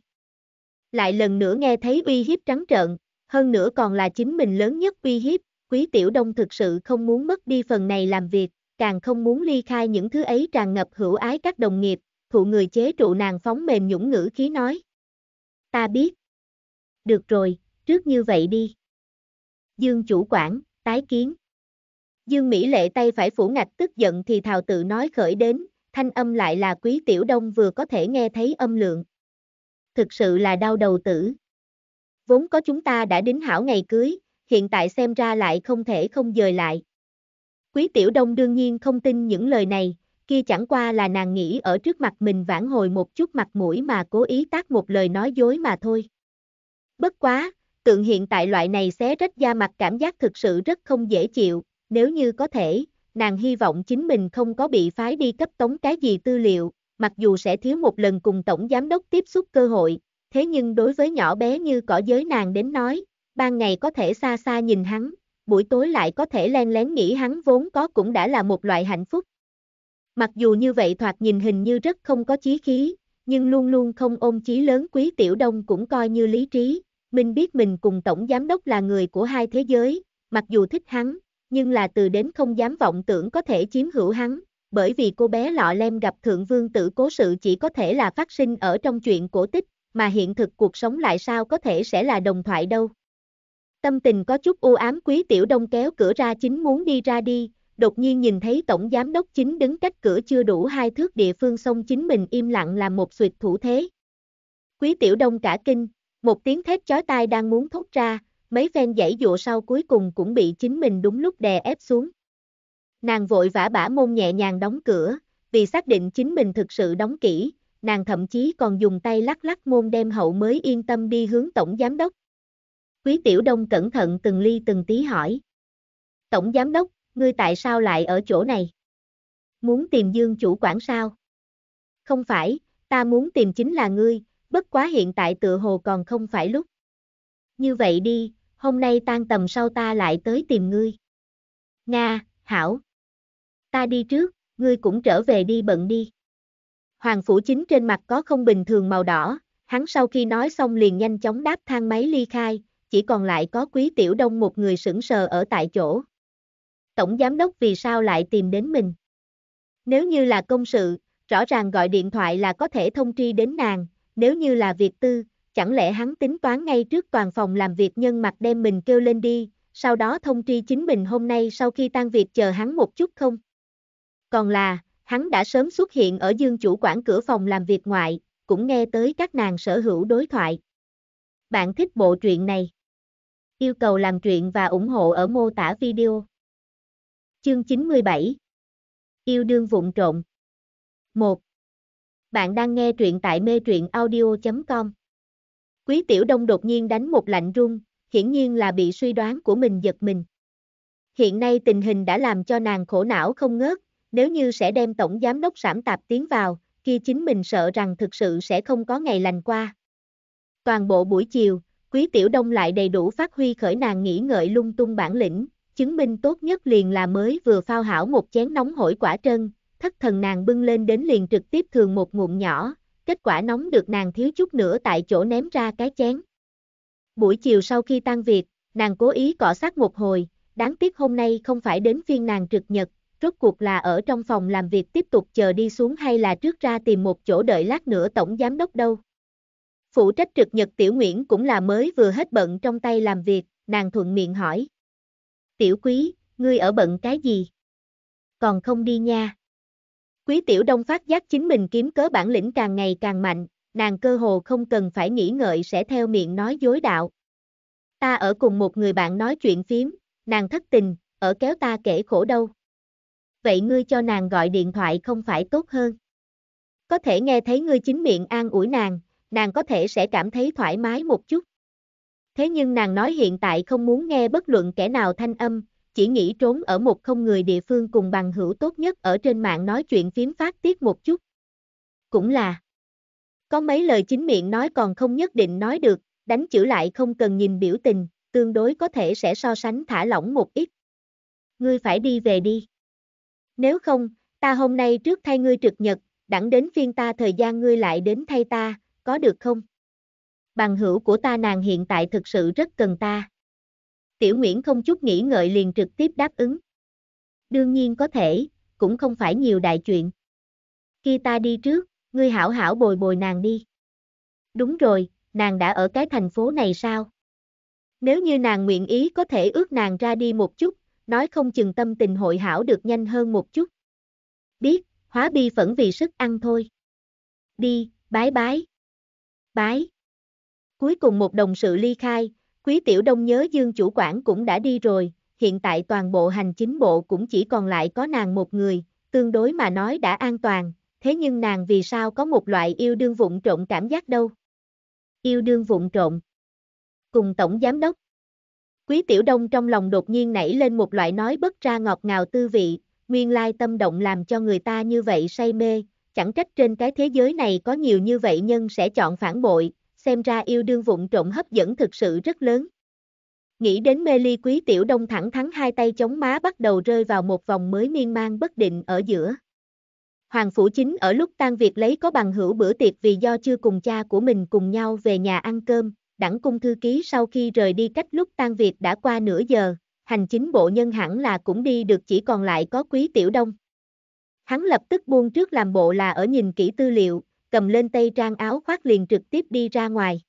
Lại lần nữa nghe thấy uy hiếp trắng trợn, hơn nữa còn là chính mình lớn nhất uy hiếp, quý tiểu đông thực sự không muốn mất đi phần này làm việc, càng không muốn ly khai những thứ ấy tràn ngập hữu ái các đồng nghiệp, thụ người chế trụ nàng phóng mềm nhũng ngữ khí nói. Ta biết. Được rồi, trước như vậy đi. Dương chủ quản, tái kiến. Dương Mỹ lệ tay phải phủ ngạch tức giận thì thào tự nói khởi đến, thanh âm lại là quý tiểu đông vừa có thể nghe thấy âm lượng. Thực sự là đau đầu tử. Vốn có chúng ta đã đính hảo ngày cưới, hiện tại xem ra lại không thể không dời lại. Quý tiểu đông đương nhiên không tin những lời này, kia chẳng qua là nàng nghĩ ở trước mặt mình vãn hồi một chút mặt mũi mà cố ý tác một lời nói dối mà thôi. Bất quá, tượng hiện tại loại này xé rách da mặt cảm giác thực sự rất không dễ chịu, nếu như có thể, nàng hy vọng chính mình không có bị phái đi cấp tống cái gì tư liệu, mặc dù sẽ thiếu một lần cùng tổng giám đốc tiếp xúc cơ hội, thế nhưng đối với nhỏ bé như cỏ giới nàng đến nói, ban ngày có thể xa xa nhìn hắn, buổi tối lại có thể len lén nghĩ hắn vốn có cũng đã là một loại hạnh phúc. Mặc dù như vậy thoạt nhìn hình như rất không có chí khí, nhưng luôn luôn không ôm chí lớn quý tiểu đông cũng coi như lý trí. Minh biết mình cùng tổng giám đốc là người của hai thế giới, mặc dù thích hắn, nhưng là từ đến không dám vọng tưởng có thể chiếm hữu hắn, bởi vì cô bé lọ lem gặp thượng vương tử cố sự chỉ có thể là phát sinh ở trong chuyện cổ tích, mà hiện thực cuộc sống lại sao có thể sẽ là đồng thoại đâu. Tâm tình có chút u ám quý tiểu đông kéo cửa ra chính muốn đi ra đi, đột nhiên nhìn thấy tổng giám đốc chính đứng cách cửa chưa đủ hai thước địa phương xong chính mình im lặng làm một suyệt thủ thế. Quý tiểu đông cả kinh, một tiếng thét chói tai đang muốn thốt ra, mấy phen dãy dụa sau cuối cùng cũng bị chính mình đúng lúc đè ép xuống. Nàng vội vã bả môn nhẹ nhàng đóng cửa, vì xác định chính mình thực sự đóng kỹ, nàng thậm chí còn dùng tay lắc lắc môn đem hậu mới yên tâm đi hướng tổng giám đốc. Quý tiểu đông cẩn thận từng ly từng tí hỏi. Tổng giám đốc, ngươi tại sao lại ở chỗ này? Muốn tìm dương chủ quản sao? Không phải, ta muốn tìm chính là ngươi, bất quá hiện tại tựa hồ còn không phải lúc. Như vậy đi, hôm nay tan tầm sau ta lại tới tìm ngươi. Nga, Hảo. Ta đi trước, ngươi cũng trở về đi bận đi. Hoàng Phủ Chính trên mặt có không bình thường màu đỏ, hắn sau khi nói xong liền nhanh chóng đáp thang máy ly khai, chỉ còn lại có quý tiểu đông một người sững sờ ở tại chỗ tổng giám đốc vì sao lại tìm đến mình. Nếu như là công sự, rõ ràng gọi điện thoại là có thể thông tri đến nàng, nếu như là việc tư, chẳng lẽ hắn tính toán ngay trước toàn phòng làm việc nhân mặt đem mình kêu lên đi, sau đó thông tri chính mình hôm nay sau khi tan việc chờ hắn một chút không? Còn là, hắn đã sớm xuất hiện ở dương chủ quản cửa phòng làm việc ngoại, cũng nghe tới các nàng sở hữu đối thoại. Bạn thích bộ truyện này? Yêu cầu làm truyện và ủng hộ ở mô tả video. Chương 97 Yêu đương vụn trộn 1. Bạn đang nghe truyện tại mê truyện audio.com Quý Tiểu Đông đột nhiên đánh một lạnh run, hiển nhiên là bị suy đoán của mình giật mình. Hiện nay tình hình đã làm cho nàng khổ não không ngớt, nếu như sẽ đem Tổng Giám đốc Sảm Tạp tiến vào, kia chính mình sợ rằng thực sự sẽ không có ngày lành qua. Toàn bộ buổi chiều, Quý Tiểu Đông lại đầy đủ phát huy khởi nàng nghỉ ngợi lung tung bản lĩnh, chứng minh tốt nhất liền là mới vừa phao hảo một chén nóng hổi quả trân, thất thần nàng bưng lên đến liền trực tiếp thường một ngụm nhỏ, kết quả nóng được nàng thiếu chút nữa tại chỗ ném ra cái chén. Buổi chiều sau khi tan việc, nàng cố ý cọ sát một hồi, đáng tiếc hôm nay không phải đến phiên nàng trực nhật, rốt cuộc là ở trong phòng làm việc tiếp tục chờ đi xuống hay là trước ra tìm một chỗ đợi lát nữa tổng giám đốc đâu. Phụ trách trực nhật Tiểu Nguyễn cũng là mới vừa hết bận trong tay làm việc, nàng thuận miệng hỏi. Tiểu quý, ngươi ở bận cái gì? Còn không đi nha. Quý tiểu đông phát giác chính mình kiếm cớ bản lĩnh càng ngày càng mạnh, nàng cơ hồ không cần phải nghĩ ngợi sẽ theo miệng nói dối đạo. Ta ở cùng một người bạn nói chuyện phím, nàng thất tình, ở kéo ta kể khổ đâu. Vậy ngươi cho nàng gọi điện thoại không phải tốt hơn. Có thể nghe thấy ngươi chính miệng an ủi nàng, nàng có thể sẽ cảm thấy thoải mái một chút. Thế nhưng nàng nói hiện tại không muốn nghe bất luận kẻ nào thanh âm, chỉ nghĩ trốn ở một không người địa phương cùng bằng hữu tốt nhất ở trên mạng nói chuyện phím phát tiết một chút. Cũng là, có mấy lời chính miệng nói còn không nhất định nói được, đánh chữ lại không cần nhìn biểu tình, tương đối có thể sẽ so sánh thả lỏng một ít. Ngươi phải đi về đi. Nếu không, ta hôm nay trước thay ngươi trực nhật, đẳng đến phiên ta thời gian ngươi lại đến thay ta, có được không? bằng hữu của ta nàng hiện tại thực sự rất cần ta. Tiểu Nguyễn không chút nghĩ ngợi liền trực tiếp đáp ứng. Đương nhiên có thể, cũng không phải nhiều đại chuyện. Khi ta đi trước, ngươi hảo hảo bồi bồi nàng đi. Đúng rồi, nàng đã ở cái thành phố này sao? Nếu như nàng nguyện ý có thể ước nàng ra đi một chút, nói không chừng tâm tình hội hảo được nhanh hơn một chút. Biết, hóa bi phẫn vì sức ăn thôi. Đi, bái bái. Bái. Cuối cùng một đồng sự ly khai, quý tiểu đông nhớ dương chủ quản cũng đã đi rồi, hiện tại toàn bộ hành chính bộ cũng chỉ còn lại có nàng một người, tương đối mà nói đã an toàn, thế nhưng nàng vì sao có một loại yêu đương vụng trộn cảm giác đâu. Yêu đương vụng trộn. Cùng tổng giám đốc. Quý tiểu đông trong lòng đột nhiên nảy lên một loại nói bất ra ngọt ngào tư vị, nguyên lai tâm động làm cho người ta như vậy say mê, chẳng trách trên cái thế giới này có nhiều như vậy nhân sẽ chọn phản bội, xem ra yêu đương vụn trộn hấp dẫn thực sự rất lớn. Nghĩ đến mê ly quý tiểu đông thẳng thắn hai tay chống má bắt đầu rơi vào một vòng mới miên man bất định ở giữa. Hoàng Phủ Chính ở lúc tan việc lấy có bằng hữu bữa tiệc vì do chưa cùng cha của mình cùng nhau về nhà ăn cơm, đẳng cung thư ký sau khi rời đi cách lúc tan việc đã qua nửa giờ, hành chính bộ nhân hẳn là cũng đi được chỉ còn lại có quý tiểu đông. Hắn lập tức buông trước làm bộ là ở nhìn kỹ tư liệu, cầm lên tay trang áo khoác liền trực tiếp đi ra ngoài.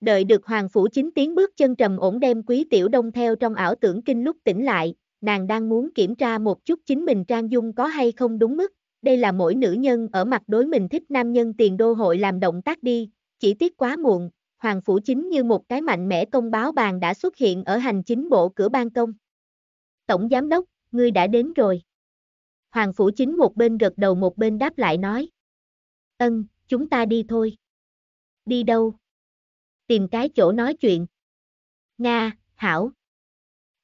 Đợi được Hoàng Phủ Chính tiếng bước chân trầm ổn đem Quý Tiểu Đông theo trong ảo tưởng kinh lúc tỉnh lại, nàng đang muốn kiểm tra một chút chính mình trang dung có hay không đúng mức, đây là mỗi nữ nhân ở mặt đối mình thích nam nhân tiền đô hội làm động tác đi, chỉ tiếc quá muộn, Hoàng Phủ Chính như một cái mạnh mẽ công báo bàn đã xuất hiện ở hành chính bộ cửa ban công. Tổng Giám đốc, ngươi đã đến rồi. Hoàng Phủ Chính một bên gật đầu một bên đáp lại nói. Ân, chúng ta đi thôi. Đi đâu? Tìm cái chỗ nói chuyện. Nga, Hảo.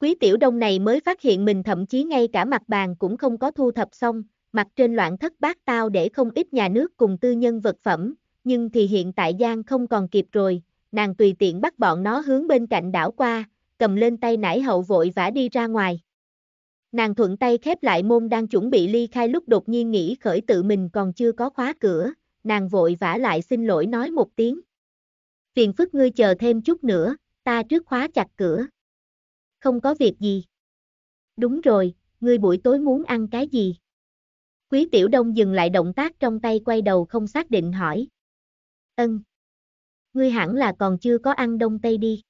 Quý tiểu đông này mới phát hiện mình thậm chí ngay cả mặt bàn cũng không có thu thập xong, mặt trên loạn thất bát tao để không ít nhà nước cùng tư nhân vật phẩm, nhưng thì hiện tại Giang không còn kịp rồi, nàng tùy tiện bắt bọn nó hướng bên cạnh đảo qua, cầm lên tay nải hậu vội vã đi ra ngoài. Nàng thuận tay khép lại môn đang chuẩn bị ly khai lúc đột nhiên nghĩ khởi tự mình còn chưa có khóa cửa, nàng vội vã lại xin lỗi nói một tiếng. Phiền phức ngươi chờ thêm chút nữa, ta trước khóa chặt cửa. Không có việc gì. Đúng rồi, ngươi buổi tối muốn ăn cái gì? Quý tiểu đông dừng lại động tác trong tay quay đầu không xác định hỏi. Ân. Ngươi hẳn là còn chưa có ăn đông tây đi.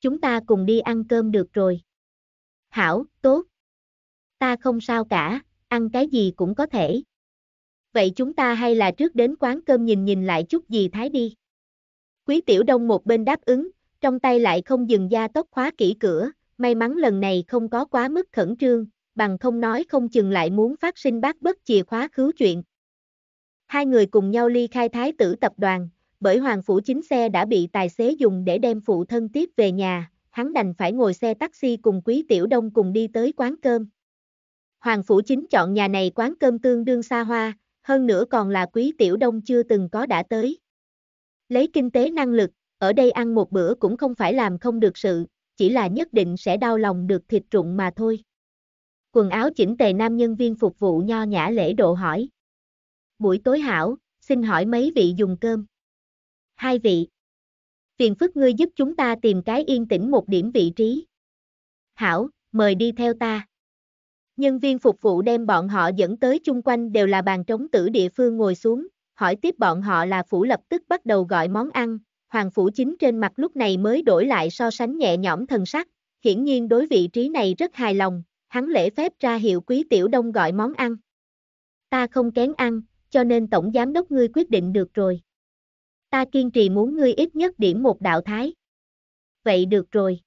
Chúng ta cùng đi ăn cơm được rồi. Hảo, tốt. Ta không sao cả, ăn cái gì cũng có thể vậy chúng ta hay là trước đến quán cơm nhìn nhìn lại chút gì thái đi. Quý tiểu đông một bên đáp ứng, trong tay lại không dừng gia tốc khóa kỹ cửa, may mắn lần này không có quá mức khẩn trương, bằng không nói không chừng lại muốn phát sinh bác bất chìa khóa khứu chuyện. Hai người cùng nhau ly khai thái tử tập đoàn, bởi hoàng phủ chính xe đã bị tài xế dùng để đem phụ thân tiếp về nhà, hắn đành phải ngồi xe taxi cùng quý tiểu đông cùng đi tới quán cơm. Hoàng phủ chính chọn nhà này quán cơm tương đương xa hoa, hơn nữa còn là quý tiểu đông chưa từng có đã tới. Lấy kinh tế năng lực, ở đây ăn một bữa cũng không phải làm không được sự, chỉ là nhất định sẽ đau lòng được thịt trụng mà thôi. Quần áo chỉnh tề nam nhân viên phục vụ nho nhã lễ độ hỏi. Buổi tối hảo, xin hỏi mấy vị dùng cơm? Hai vị. Phiền phức ngươi giúp chúng ta tìm cái yên tĩnh một điểm vị trí. Hảo, mời đi theo ta. Nhân viên phục vụ đem bọn họ dẫn tới chung quanh đều là bàn trống tử địa phương ngồi xuống, hỏi tiếp bọn họ là phủ lập tức bắt đầu gọi món ăn, hoàng phủ chính trên mặt lúc này mới đổi lại so sánh nhẹ nhõm thần sắc, hiển nhiên đối vị trí này rất hài lòng, hắn lễ phép ra hiệu quý tiểu đông gọi món ăn. Ta không kén ăn, cho nên tổng giám đốc ngươi quyết định được rồi. Ta kiên trì muốn ngươi ít nhất điểm một đạo thái. Vậy được rồi.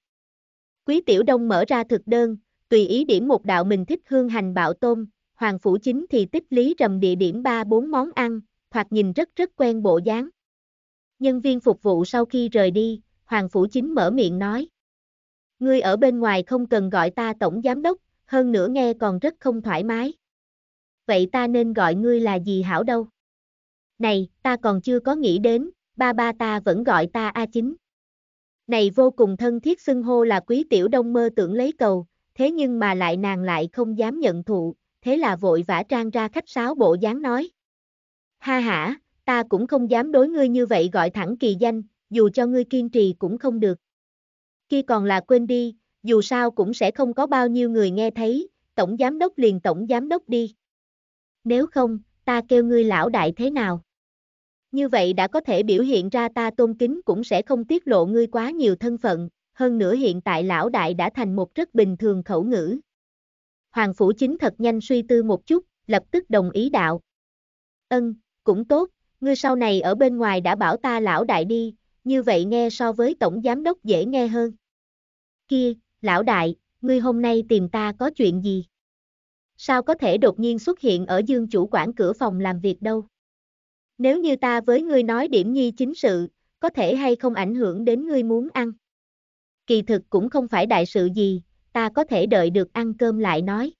Quý tiểu đông mở ra thực đơn, tùy ý điểm một đạo mình thích hương hành bạo tôm, hoàng phủ chính thì tích lý rầm địa điểm 3-4 món ăn, hoặc nhìn rất rất quen bộ dáng. Nhân viên phục vụ sau khi rời đi, hoàng phủ chính mở miệng nói. Ngươi ở bên ngoài không cần gọi ta tổng giám đốc, hơn nữa nghe còn rất không thoải mái. Vậy ta nên gọi ngươi là gì hảo đâu? Này, ta còn chưa có nghĩ đến, ba ba ta vẫn gọi ta A chính. Này vô cùng thân thiết xưng hô là quý tiểu đông mơ tưởng lấy cầu, thế nhưng mà lại nàng lại không dám nhận thụ, thế là vội vã trang ra khách sáo bộ dáng nói. Ha ha, ta cũng không dám đối ngươi như vậy gọi thẳng kỳ danh, dù cho ngươi kiên trì cũng không được. Khi còn là quên đi, dù sao cũng sẽ không có bao nhiêu người nghe thấy, tổng giám đốc liền tổng giám đốc đi. Nếu không, ta kêu ngươi lão đại thế nào? Như vậy đã có thể biểu hiện ra ta tôn kính cũng sẽ không tiết lộ ngươi quá nhiều thân phận, hơn nữa hiện tại lão đại đã thành một rất bình thường khẩu ngữ. Hoàng Phủ Chính thật nhanh suy tư một chút, lập tức đồng ý đạo. Ân, cũng tốt, ngươi sau này ở bên ngoài đã bảo ta lão đại đi, như vậy nghe so với tổng giám đốc dễ nghe hơn. Kia, lão đại, ngươi hôm nay tìm ta có chuyện gì? Sao có thể đột nhiên xuất hiện ở dương chủ quản cửa phòng làm việc đâu? Nếu như ta với ngươi nói điểm nhi chính sự, có thể hay không ảnh hưởng đến ngươi muốn ăn? kỳ thực cũng không phải đại sự gì, ta có thể đợi được ăn cơm lại nói.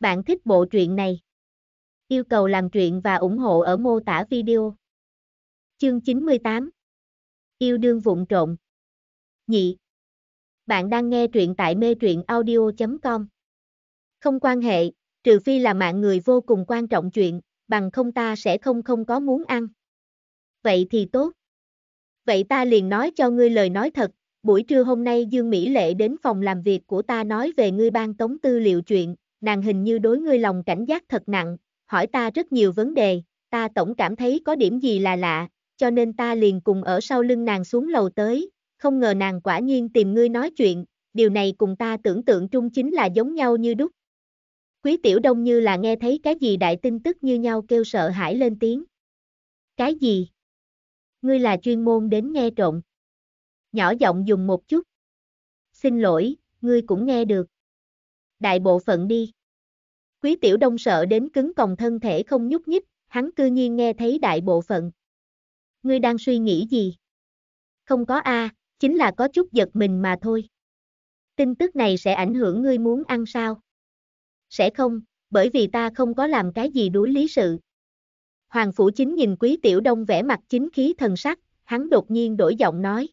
Bạn thích bộ truyện này? Yêu cầu làm truyện và ủng hộ ở mô tả video. Chương 98 Yêu đương vụn trộn Nhị Bạn đang nghe truyện tại mê truyện audio.com Không quan hệ, trừ phi là mạng người vô cùng quan trọng chuyện, bằng không ta sẽ không không có muốn ăn. Vậy thì tốt. Vậy ta liền nói cho ngươi lời nói thật, buổi trưa hôm nay Dương Mỹ Lệ đến phòng làm việc của ta nói về ngươi ban tống tư liệu chuyện, nàng hình như đối ngươi lòng cảnh giác thật nặng, hỏi ta rất nhiều vấn đề, ta tổng cảm thấy có điểm gì là lạ, cho nên ta liền cùng ở sau lưng nàng xuống lầu tới, không ngờ nàng quả nhiên tìm ngươi nói chuyện, điều này cùng ta tưởng tượng trung chính là giống nhau như đúc. Quý tiểu đông như là nghe thấy cái gì đại tin tức như nhau kêu sợ hãi lên tiếng. Cái gì? Ngươi là chuyên môn đến nghe trộm nhỏ giọng dùng một chút. Xin lỗi, ngươi cũng nghe được. Đại bộ phận đi. Quý tiểu đông sợ đến cứng còng thân thể không nhúc nhích, hắn cư nhiên nghe thấy đại bộ phận. Ngươi đang suy nghĩ gì? Không có A, chính là có chút giật mình mà thôi. Tin tức này sẽ ảnh hưởng ngươi muốn ăn sao? Sẽ không, bởi vì ta không có làm cái gì đuối lý sự. Hoàng Phủ Chính nhìn Quý Tiểu Đông vẻ mặt chính khí thần sắc, hắn đột nhiên đổi giọng nói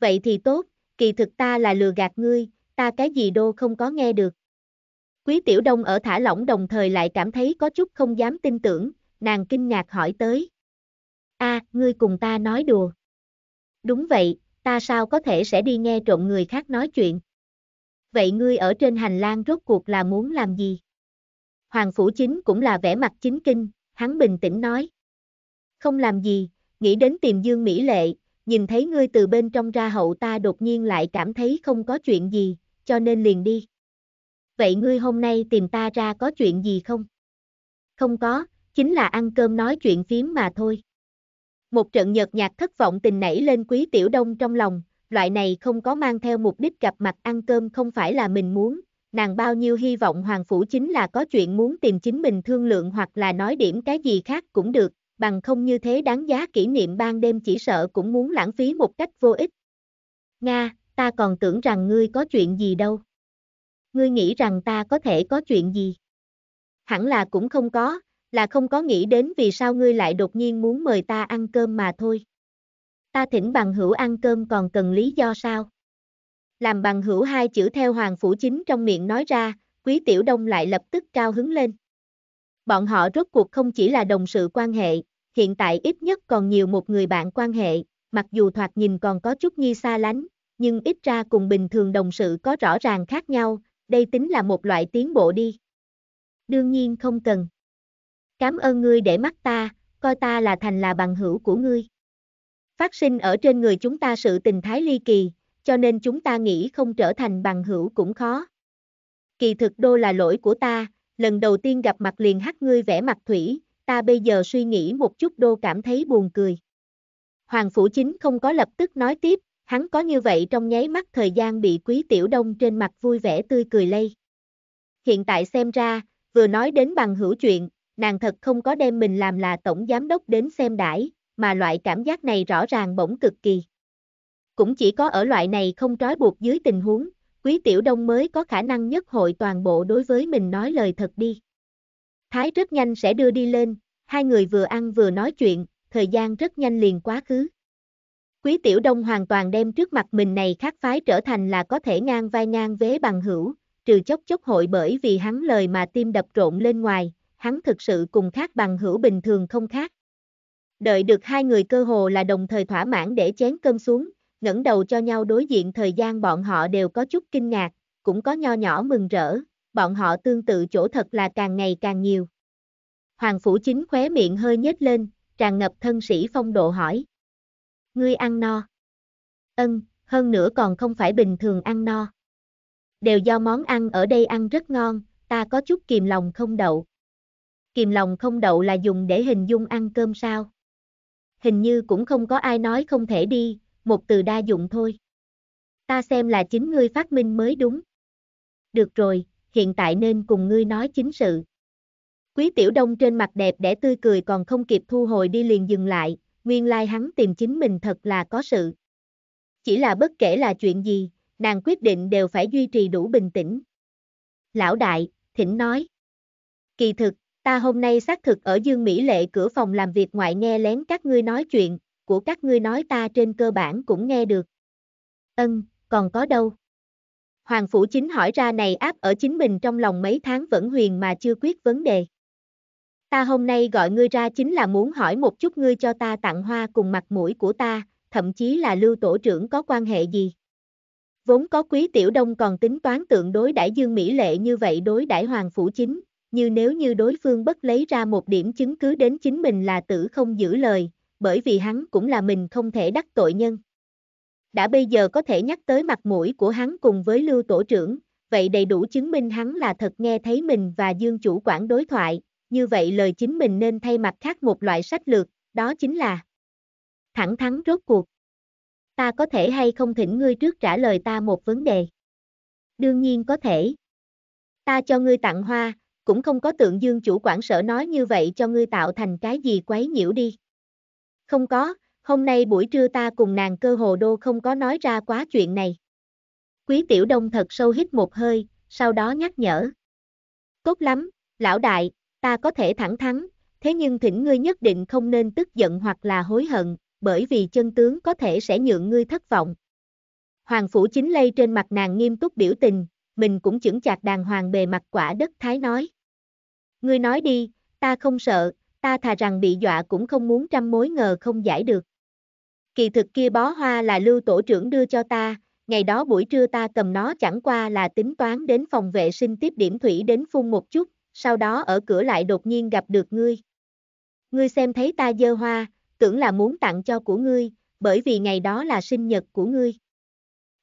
vậy thì tốt, kỳ thực ta là lừa gạt ngươi, ta cái gì đô không có nghe được. Quý Tiểu Đông ở thả lỏng đồng thời lại cảm thấy có chút không dám tin tưởng, nàng kinh ngạc hỏi tới. a à, ngươi cùng ta nói đùa. Đúng vậy, ta sao có thể sẽ đi nghe trộm người khác nói chuyện. Vậy ngươi ở trên hành lang rốt cuộc là muốn làm gì? Hoàng Phủ Chính cũng là vẻ mặt chính kinh, hắn bình tĩnh nói. Không làm gì, nghĩ đến tìm Dương Mỹ Lệ, nhìn thấy ngươi từ bên trong ra hậu ta đột nhiên lại cảm thấy không có chuyện gì, cho nên liền đi. Vậy ngươi hôm nay tìm ta ra có chuyện gì không? Không có, chính là ăn cơm nói chuyện phím mà thôi. Một trận nhợt nhạt thất vọng tình nảy lên quý tiểu đông trong lòng, loại này không có mang theo mục đích gặp mặt ăn cơm không phải là mình muốn, nàng bao nhiêu hy vọng hoàng phủ chính là có chuyện muốn tìm chính mình thương lượng hoặc là nói điểm cái gì khác cũng được, bằng không như thế đáng giá kỷ niệm ban đêm chỉ sợ cũng muốn lãng phí một cách vô ích. Nga, ta còn tưởng rằng ngươi có chuyện gì đâu. Ngươi nghĩ rằng ta có thể có chuyện gì? Hẳn là cũng không có, là không có nghĩ đến vì sao ngươi lại đột nhiên muốn mời ta ăn cơm mà thôi. Ta thỉnh bằng hữu ăn cơm còn cần lý do sao? Làm bằng hữu hai chữ theo Hoàng Phủ Chính trong miệng nói ra, Quý Tiểu Đông lại lập tức cao hứng lên. Bọn họ rốt cuộc không chỉ là đồng sự quan hệ, hiện tại ít nhất còn nhiều một người bạn quan hệ, mặc dù thoạt nhìn còn có chút nghi xa lánh, nhưng ít ra cùng bình thường đồng sự có rõ ràng khác nhau, đây tính là một loại tiến bộ đi. Đương nhiên không cần. Cảm ơn ngươi để mắt ta, coi ta là thành là bằng hữu của ngươi. Phát sinh ở trên người chúng ta sự tình thái ly kỳ, cho nên chúng ta nghĩ không trở thành bằng hữu cũng khó. Kỳ thực đô là lỗi của ta, lần đầu tiên gặp mặt liền hắt ngươi vẽ mặt thủy, ta bây giờ suy nghĩ một chút đô cảm thấy buồn cười. Hoàng Phủ Chính không có lập tức nói tiếp, hắn có như vậy trong nháy mắt thời gian bị quý tiểu đông trên mặt vui vẻ tươi cười lây. Hiện tại xem ra, vừa nói đến bằng hữu chuyện, nàng thật không có đem mình làm là tổng giám đốc đến xem đãi, mà loại cảm giác này rõ ràng bỗng cực kỳ. Cũng chỉ có ở loại này không trói buộc dưới tình huống, quý tiểu đông mới có khả năng nhất hội toàn bộ đối với mình nói lời thật đi. Thái rất nhanh sẽ đưa đi lên, hai người vừa ăn vừa nói chuyện, thời gian rất nhanh liền quá khứ. Quý Tiểu Đông hoàn toàn đem trước mặt mình này khác phái trở thành là có thể ngang vai ngang vế bằng hữu, trừ chốc chốc hội bởi vì hắn lời mà tim đập trộn lên ngoài, hắn thực sự cùng khác bằng hữu bình thường không khác. Đợi được hai người cơ hồ là đồng thời thỏa mãn để chén cơm xuống, ngẩng đầu cho nhau đối diện thời gian bọn họ đều có chút kinh ngạc, cũng có nho nhỏ mừng rỡ, bọn họ tương tự chỗ thật là càng ngày càng nhiều. Hoàng Phủ Chính khóe miệng hơi nhếch lên, tràn ngập thân sĩ phong độ hỏi. Ngươi ăn no. Ân, hơn nữa còn không phải bình thường ăn no. Đều do món ăn ở đây ăn rất ngon, ta có chút kìm lòng không đậu. Kìm lòng không đậu là dùng để hình dung ăn cơm sao. Hình như cũng không có ai nói không thể đi, một từ đa dụng thôi. Ta xem là chính ngươi phát minh mới đúng. Được rồi, hiện tại nên cùng ngươi nói chính sự. Quý tiểu đông trên mặt đẹp để tươi cười còn không kịp thu hồi đi liền dừng lại, nguyên lai like hắn tìm chính mình thật là có sự. Chỉ là bất kể là chuyện gì, nàng quyết định đều phải duy trì đủ bình tĩnh. Lão đại, thỉnh nói. Kỳ thực, ta hôm nay xác thực ở Dương Mỹ Lệ cửa phòng làm việc ngoại nghe lén các ngươi nói chuyện, của các ngươi nói ta trên cơ bản cũng nghe được. Ân, còn có đâu? Hoàng Phủ Chính hỏi ra này áp ở chính mình trong lòng mấy tháng vẫn huyền mà chưa quyết vấn đề. Ta hôm nay gọi ngươi ra chính là muốn hỏi một chút ngươi cho ta tặng hoa cùng mặt mũi của ta, thậm chí là lưu tổ trưởng có quan hệ gì. Vốn có quý tiểu đông còn tính toán tượng đối đãi Dương Mỹ Lệ như vậy đối đãi Hoàng Phủ Chính, như nếu như đối phương bất lấy ra một điểm chứng cứ đến chính mình là tử không giữ lời, bởi vì hắn cũng là mình không thể đắc tội nhân đã bây giờ có thể nhắc tới mặt mũi của hắn cùng với lưu tổ trưởng, vậy đầy đủ chứng minh hắn là thật nghe thấy mình và dương chủ quản đối thoại, như vậy lời chính mình nên thay mặt khác một loại sách lược, đó chính là thẳng thắn rốt cuộc. Ta có thể hay không thỉnh ngươi trước trả lời ta một vấn đề. Đương nhiên có thể. Ta cho ngươi tặng hoa, cũng không có tượng dương chủ quản sở nói như vậy cho ngươi tạo thành cái gì quấy nhiễu đi. Không có, hôm nay buổi trưa ta cùng nàng cơ hồ đô không có nói ra quá chuyện này. Quý tiểu đông thật sâu hít một hơi, sau đó nhắc nhở. Tốt lắm, lão đại, ta có thể thẳng thắn, thế nhưng thỉnh ngươi nhất định không nên tức giận hoặc là hối hận, bởi vì chân tướng có thể sẽ nhượng ngươi thất vọng. Hoàng phủ chính lây trên mặt nàng nghiêm túc biểu tình, mình cũng chững chạc đàng hoàng bề mặt quả đất thái nói. Ngươi nói đi, ta không sợ, ta thà rằng bị dọa cũng không muốn trăm mối ngờ không giải được kỳ thực kia bó hoa là lưu tổ trưởng đưa cho ta, ngày đó buổi trưa ta cầm nó chẳng qua là tính toán đến phòng vệ sinh tiếp điểm thủy đến phun một chút, sau đó ở cửa lại đột nhiên gặp được ngươi. Ngươi xem thấy ta dơ hoa, tưởng là muốn tặng cho của ngươi, bởi vì ngày đó là sinh nhật của ngươi.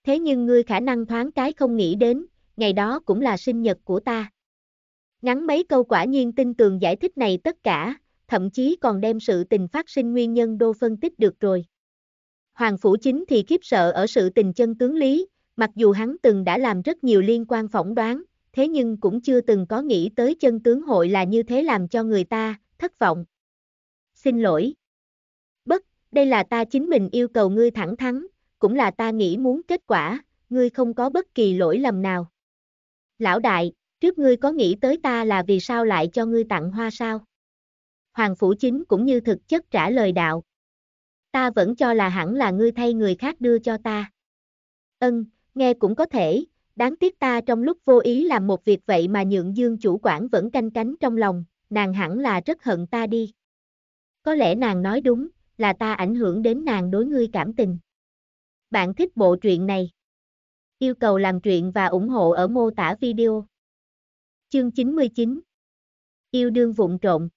Thế nhưng ngươi khả năng thoáng cái không nghĩ đến, ngày đó cũng là sinh nhật của ta. Ngắn mấy câu quả nhiên tin tường giải thích này tất cả, thậm chí còn đem sự tình phát sinh nguyên nhân đô phân tích được rồi. Hoàng Phủ Chính thì kiếp sợ ở sự tình chân tướng lý, mặc dù hắn từng đã làm rất nhiều liên quan phỏng đoán, thế nhưng cũng chưa từng có nghĩ tới chân tướng hội là như thế làm cho người ta thất vọng. Xin lỗi. Bất, đây là ta chính mình yêu cầu ngươi thẳng thắn, cũng là ta nghĩ muốn kết quả, ngươi không có bất kỳ lỗi lầm nào. Lão đại, trước ngươi có nghĩ tới ta là vì sao lại cho ngươi tặng hoa sao? Hoàng Phủ Chính cũng như thực chất trả lời đạo ta vẫn cho là hẳn là ngươi thay người khác đưa cho ta. Ân, nghe cũng có thể, đáng tiếc ta trong lúc vô ý làm một việc vậy mà nhượng dương chủ quản vẫn canh cánh trong lòng, nàng hẳn là rất hận ta đi. Có lẽ nàng nói đúng, là ta ảnh hưởng đến nàng đối ngươi cảm tình. Bạn thích bộ truyện này? Yêu cầu làm truyện và ủng hộ ở mô tả video. Chương 99 Yêu đương vụn trộn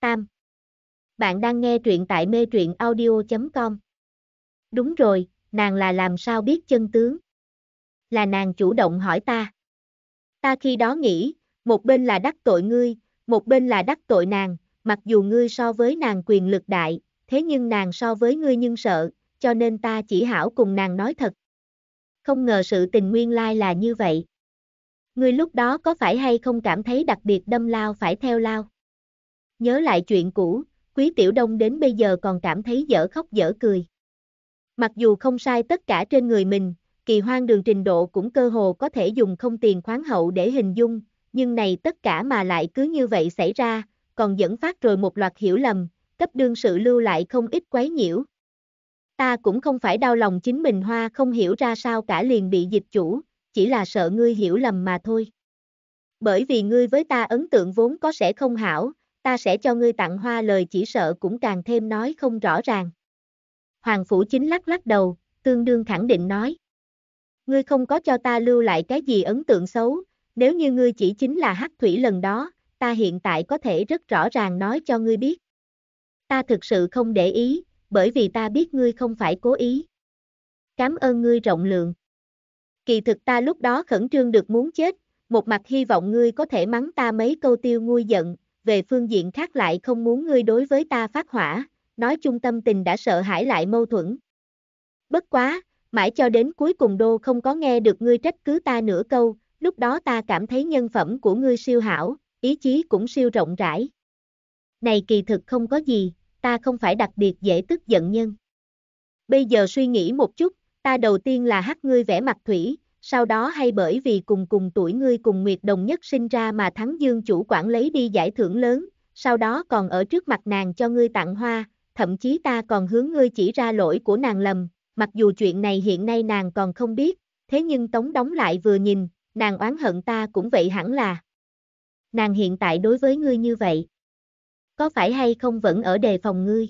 Tam bạn đang nghe truyện tại mê truyện audio.com. Đúng rồi, nàng là làm sao biết chân tướng? Là nàng chủ động hỏi ta. Ta khi đó nghĩ, một bên là đắc tội ngươi, một bên là đắc tội nàng, mặc dù ngươi so với nàng quyền lực đại, thế nhưng nàng so với ngươi nhưng sợ, cho nên ta chỉ hảo cùng nàng nói thật. Không ngờ sự tình nguyên lai là như vậy. Ngươi lúc đó có phải hay không cảm thấy đặc biệt đâm lao phải theo lao? Nhớ lại chuyện cũ, Quý Tiểu Đông đến bây giờ còn cảm thấy dở khóc dở cười. Mặc dù không sai tất cả trên người mình, kỳ hoang đường trình độ cũng cơ hồ có thể dùng không tiền khoáng hậu để hình dung, nhưng này tất cả mà lại cứ như vậy xảy ra, còn dẫn phát rồi một loạt hiểu lầm, cấp đương sự lưu lại không ít quấy nhiễu. Ta cũng không phải đau lòng chính mình hoa không hiểu ra sao cả liền bị dịch chủ, chỉ là sợ ngươi hiểu lầm mà thôi. Bởi vì ngươi với ta ấn tượng vốn có sẽ không hảo, ta sẽ cho ngươi tặng hoa lời chỉ sợ cũng càng thêm nói không rõ ràng. Hoàng Phủ Chính lắc lắc đầu, tương đương khẳng định nói. Ngươi không có cho ta lưu lại cái gì ấn tượng xấu, nếu như ngươi chỉ chính là hắc thủy lần đó, ta hiện tại có thể rất rõ ràng nói cho ngươi biết. Ta thực sự không để ý, bởi vì ta biết ngươi không phải cố ý. Cảm ơn ngươi rộng lượng. Kỳ thực ta lúc đó khẩn trương được muốn chết, một mặt hy vọng ngươi có thể mắng ta mấy câu tiêu nguôi giận, về phương diện khác lại không muốn ngươi đối với ta phát hỏa, nói chung tâm tình đã sợ hãi lại mâu thuẫn. Bất quá, mãi cho đến cuối cùng đô không có nghe được ngươi trách cứ ta nửa câu, lúc đó ta cảm thấy nhân phẩm của ngươi siêu hảo, ý chí cũng siêu rộng rãi. Này kỳ thực không có gì, ta không phải đặc biệt dễ tức giận nhân. Bây giờ suy nghĩ một chút, ta đầu tiên là hắt ngươi vẽ mặt thủy, sau đó hay bởi vì cùng cùng tuổi ngươi cùng Nguyệt Đồng nhất sinh ra mà Thắng Dương chủ quản lấy đi giải thưởng lớn, sau đó còn ở trước mặt nàng cho ngươi tặng hoa, thậm chí ta còn hướng ngươi chỉ ra lỗi của nàng lầm, mặc dù chuyện này hiện nay nàng còn không biết, thế nhưng Tống đóng lại vừa nhìn, nàng oán hận ta cũng vậy hẳn là. Nàng hiện tại đối với ngươi như vậy, có phải hay không vẫn ở đề phòng ngươi?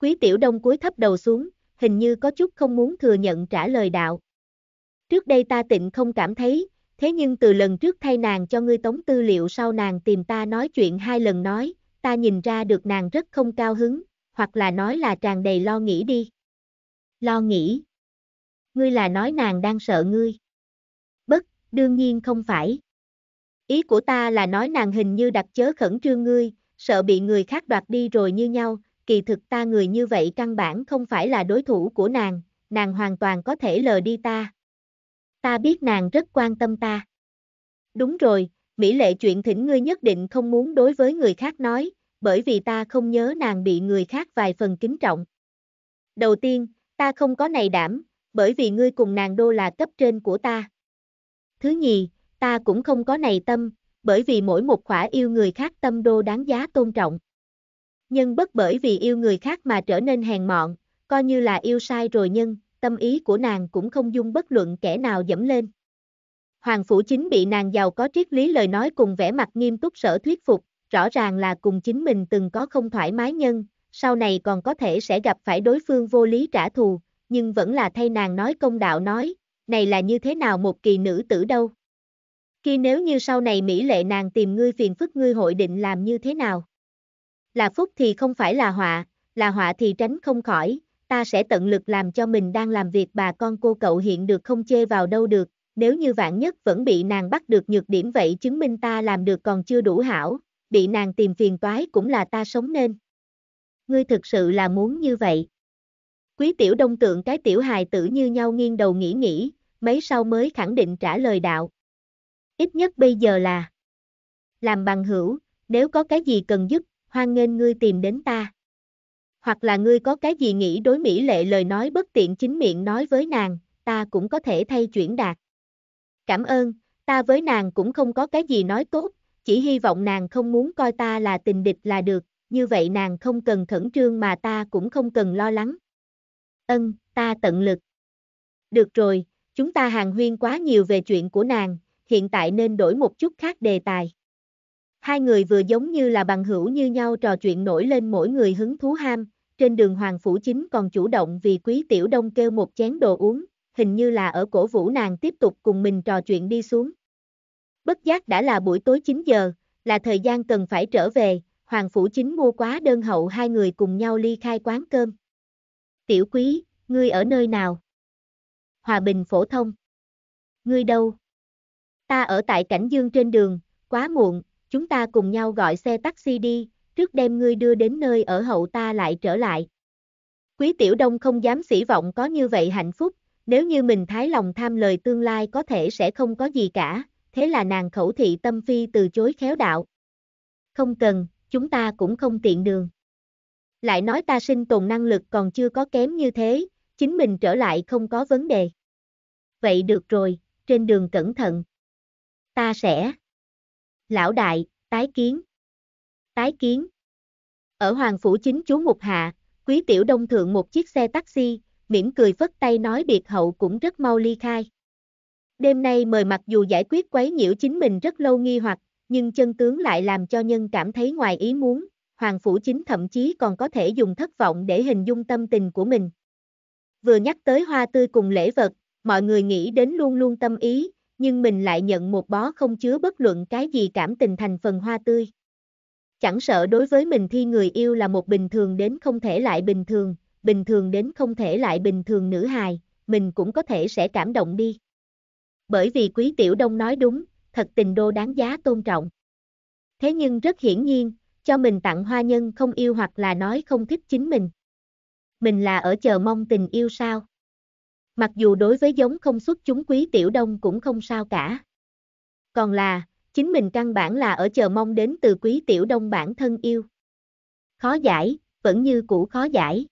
Quý tiểu đông cúi thấp đầu xuống, hình như có chút không muốn thừa nhận trả lời đạo, trước đây ta tịnh không cảm thấy, thế nhưng từ lần trước thay nàng cho ngươi tống tư liệu sau nàng tìm ta nói chuyện hai lần nói, ta nhìn ra được nàng rất không cao hứng, hoặc là nói là tràn đầy lo nghĩ đi. Lo nghĩ. Ngươi là nói nàng đang sợ ngươi. Bất, đương nhiên không phải. Ý của ta là nói nàng hình như đặt chớ khẩn trương ngươi, sợ bị người khác đoạt đi rồi như nhau, kỳ thực ta người như vậy căn bản không phải là đối thủ của nàng, nàng hoàn toàn có thể lờ đi ta, ta biết nàng rất quan tâm ta. Đúng rồi, Mỹ lệ chuyện thỉnh ngươi nhất định không muốn đối với người khác nói, bởi vì ta không nhớ nàng bị người khác vài phần kính trọng. Đầu tiên, ta không có này đảm, bởi vì ngươi cùng nàng đô là cấp trên của ta. Thứ nhì, ta cũng không có này tâm, bởi vì mỗi một khỏa yêu người khác tâm đô đáng giá tôn trọng. Nhưng bất bởi vì yêu người khác mà trở nên hèn mọn, coi như là yêu sai rồi nhân, tâm ý của nàng cũng không dung bất luận kẻ nào dẫm lên. Hoàng Phủ Chính bị nàng giàu có triết lý lời nói cùng vẻ mặt nghiêm túc sở thuyết phục, rõ ràng là cùng chính mình từng có không thoải mái nhân, sau này còn có thể sẽ gặp phải đối phương vô lý trả thù, nhưng vẫn là thay nàng nói công đạo nói, này là như thế nào một kỳ nữ tử đâu. Khi nếu như sau này Mỹ lệ nàng tìm ngươi phiền phức ngươi hội định làm như thế nào? Là phúc thì không phải là họa, là họa thì tránh không khỏi, ta sẽ tận lực làm cho mình đang làm việc bà con cô cậu hiện được không chê vào đâu được, nếu như vạn nhất vẫn bị nàng bắt được nhược điểm vậy chứng minh ta làm được còn chưa đủ hảo, bị nàng tìm phiền toái cũng là ta sống nên. Ngươi thực sự là muốn như vậy. Quý tiểu đông tượng cái tiểu hài tử như nhau nghiêng đầu nghĩ nghĩ, mấy sau mới khẳng định trả lời đạo. Ít nhất bây giờ là Làm bằng hữu, nếu có cái gì cần giúp, hoan nghênh ngươi tìm đến ta hoặc là ngươi có cái gì nghĩ đối mỹ lệ lời nói bất tiện chính miệng nói với nàng, ta cũng có thể thay chuyển đạt. Cảm ơn, ta với nàng cũng không có cái gì nói tốt, chỉ hy vọng nàng không muốn coi ta là tình địch là được, như vậy nàng không cần khẩn trương mà ta cũng không cần lo lắng. Ân, ta tận lực. Được rồi, chúng ta hàng huyên quá nhiều về chuyện của nàng, hiện tại nên đổi một chút khác đề tài. Hai người vừa giống như là bằng hữu như nhau trò chuyện nổi lên mỗi người hứng thú ham, trên đường Hoàng Phủ Chính còn chủ động vì quý tiểu đông kêu một chén đồ uống, hình như là ở cổ vũ nàng tiếp tục cùng mình trò chuyện đi xuống. Bất giác đã là buổi tối 9 giờ, là thời gian cần phải trở về, Hoàng Phủ Chính mua quá đơn hậu hai người cùng nhau ly khai quán cơm. Tiểu quý, ngươi ở nơi nào? Hòa bình phổ thông. Ngươi đâu? Ta ở tại cảnh dương trên đường, quá muộn, chúng ta cùng nhau gọi xe taxi đi, trước đem ngươi đưa đến nơi ở hậu ta lại trở lại. Quý Tiểu Đông không dám sĩ vọng có như vậy hạnh phúc, nếu như mình thái lòng tham lời tương lai có thể sẽ không có gì cả, thế là nàng khẩu thị tâm phi từ chối khéo đạo. Không cần, chúng ta cũng không tiện đường. Lại nói ta sinh tồn năng lực còn chưa có kém như thế, chính mình trở lại không có vấn đề. Vậy được rồi, trên đường cẩn thận. Ta sẽ. Lão đại, tái kiến. Tái kiến Ở Hoàng Phủ Chính chú Mục Hạ, Quý Tiểu Đông thượng một chiếc xe taxi, mỉm cười vất tay nói biệt hậu cũng rất mau ly khai. Đêm nay mời mặc dù giải quyết quấy nhiễu chính mình rất lâu nghi hoặc, nhưng chân tướng lại làm cho nhân cảm thấy ngoài ý muốn, Hoàng Phủ Chính thậm chí còn có thể dùng thất vọng để hình dung tâm tình của mình. Vừa nhắc tới hoa tươi cùng lễ vật, mọi người nghĩ đến luôn luôn tâm ý, nhưng mình lại nhận một bó không chứa bất luận cái gì cảm tình thành phần hoa tươi chẳng sợ đối với mình thi người yêu là một bình thường đến không thể lại bình thường, bình thường đến không thể lại bình thường nữ hài, mình cũng có thể sẽ cảm động đi. Bởi vì quý tiểu đông nói đúng, thật tình đô đáng giá tôn trọng. Thế nhưng rất hiển nhiên, cho mình tặng hoa nhân không yêu hoặc là nói không thích chính mình. Mình là ở chờ mong tình yêu sao? Mặc dù đối với giống không xuất chúng quý tiểu đông cũng không sao cả. Còn là, chính mình căn bản là ở chờ mong đến từ quý tiểu đông bản thân yêu. Khó giải, vẫn như cũ khó giải.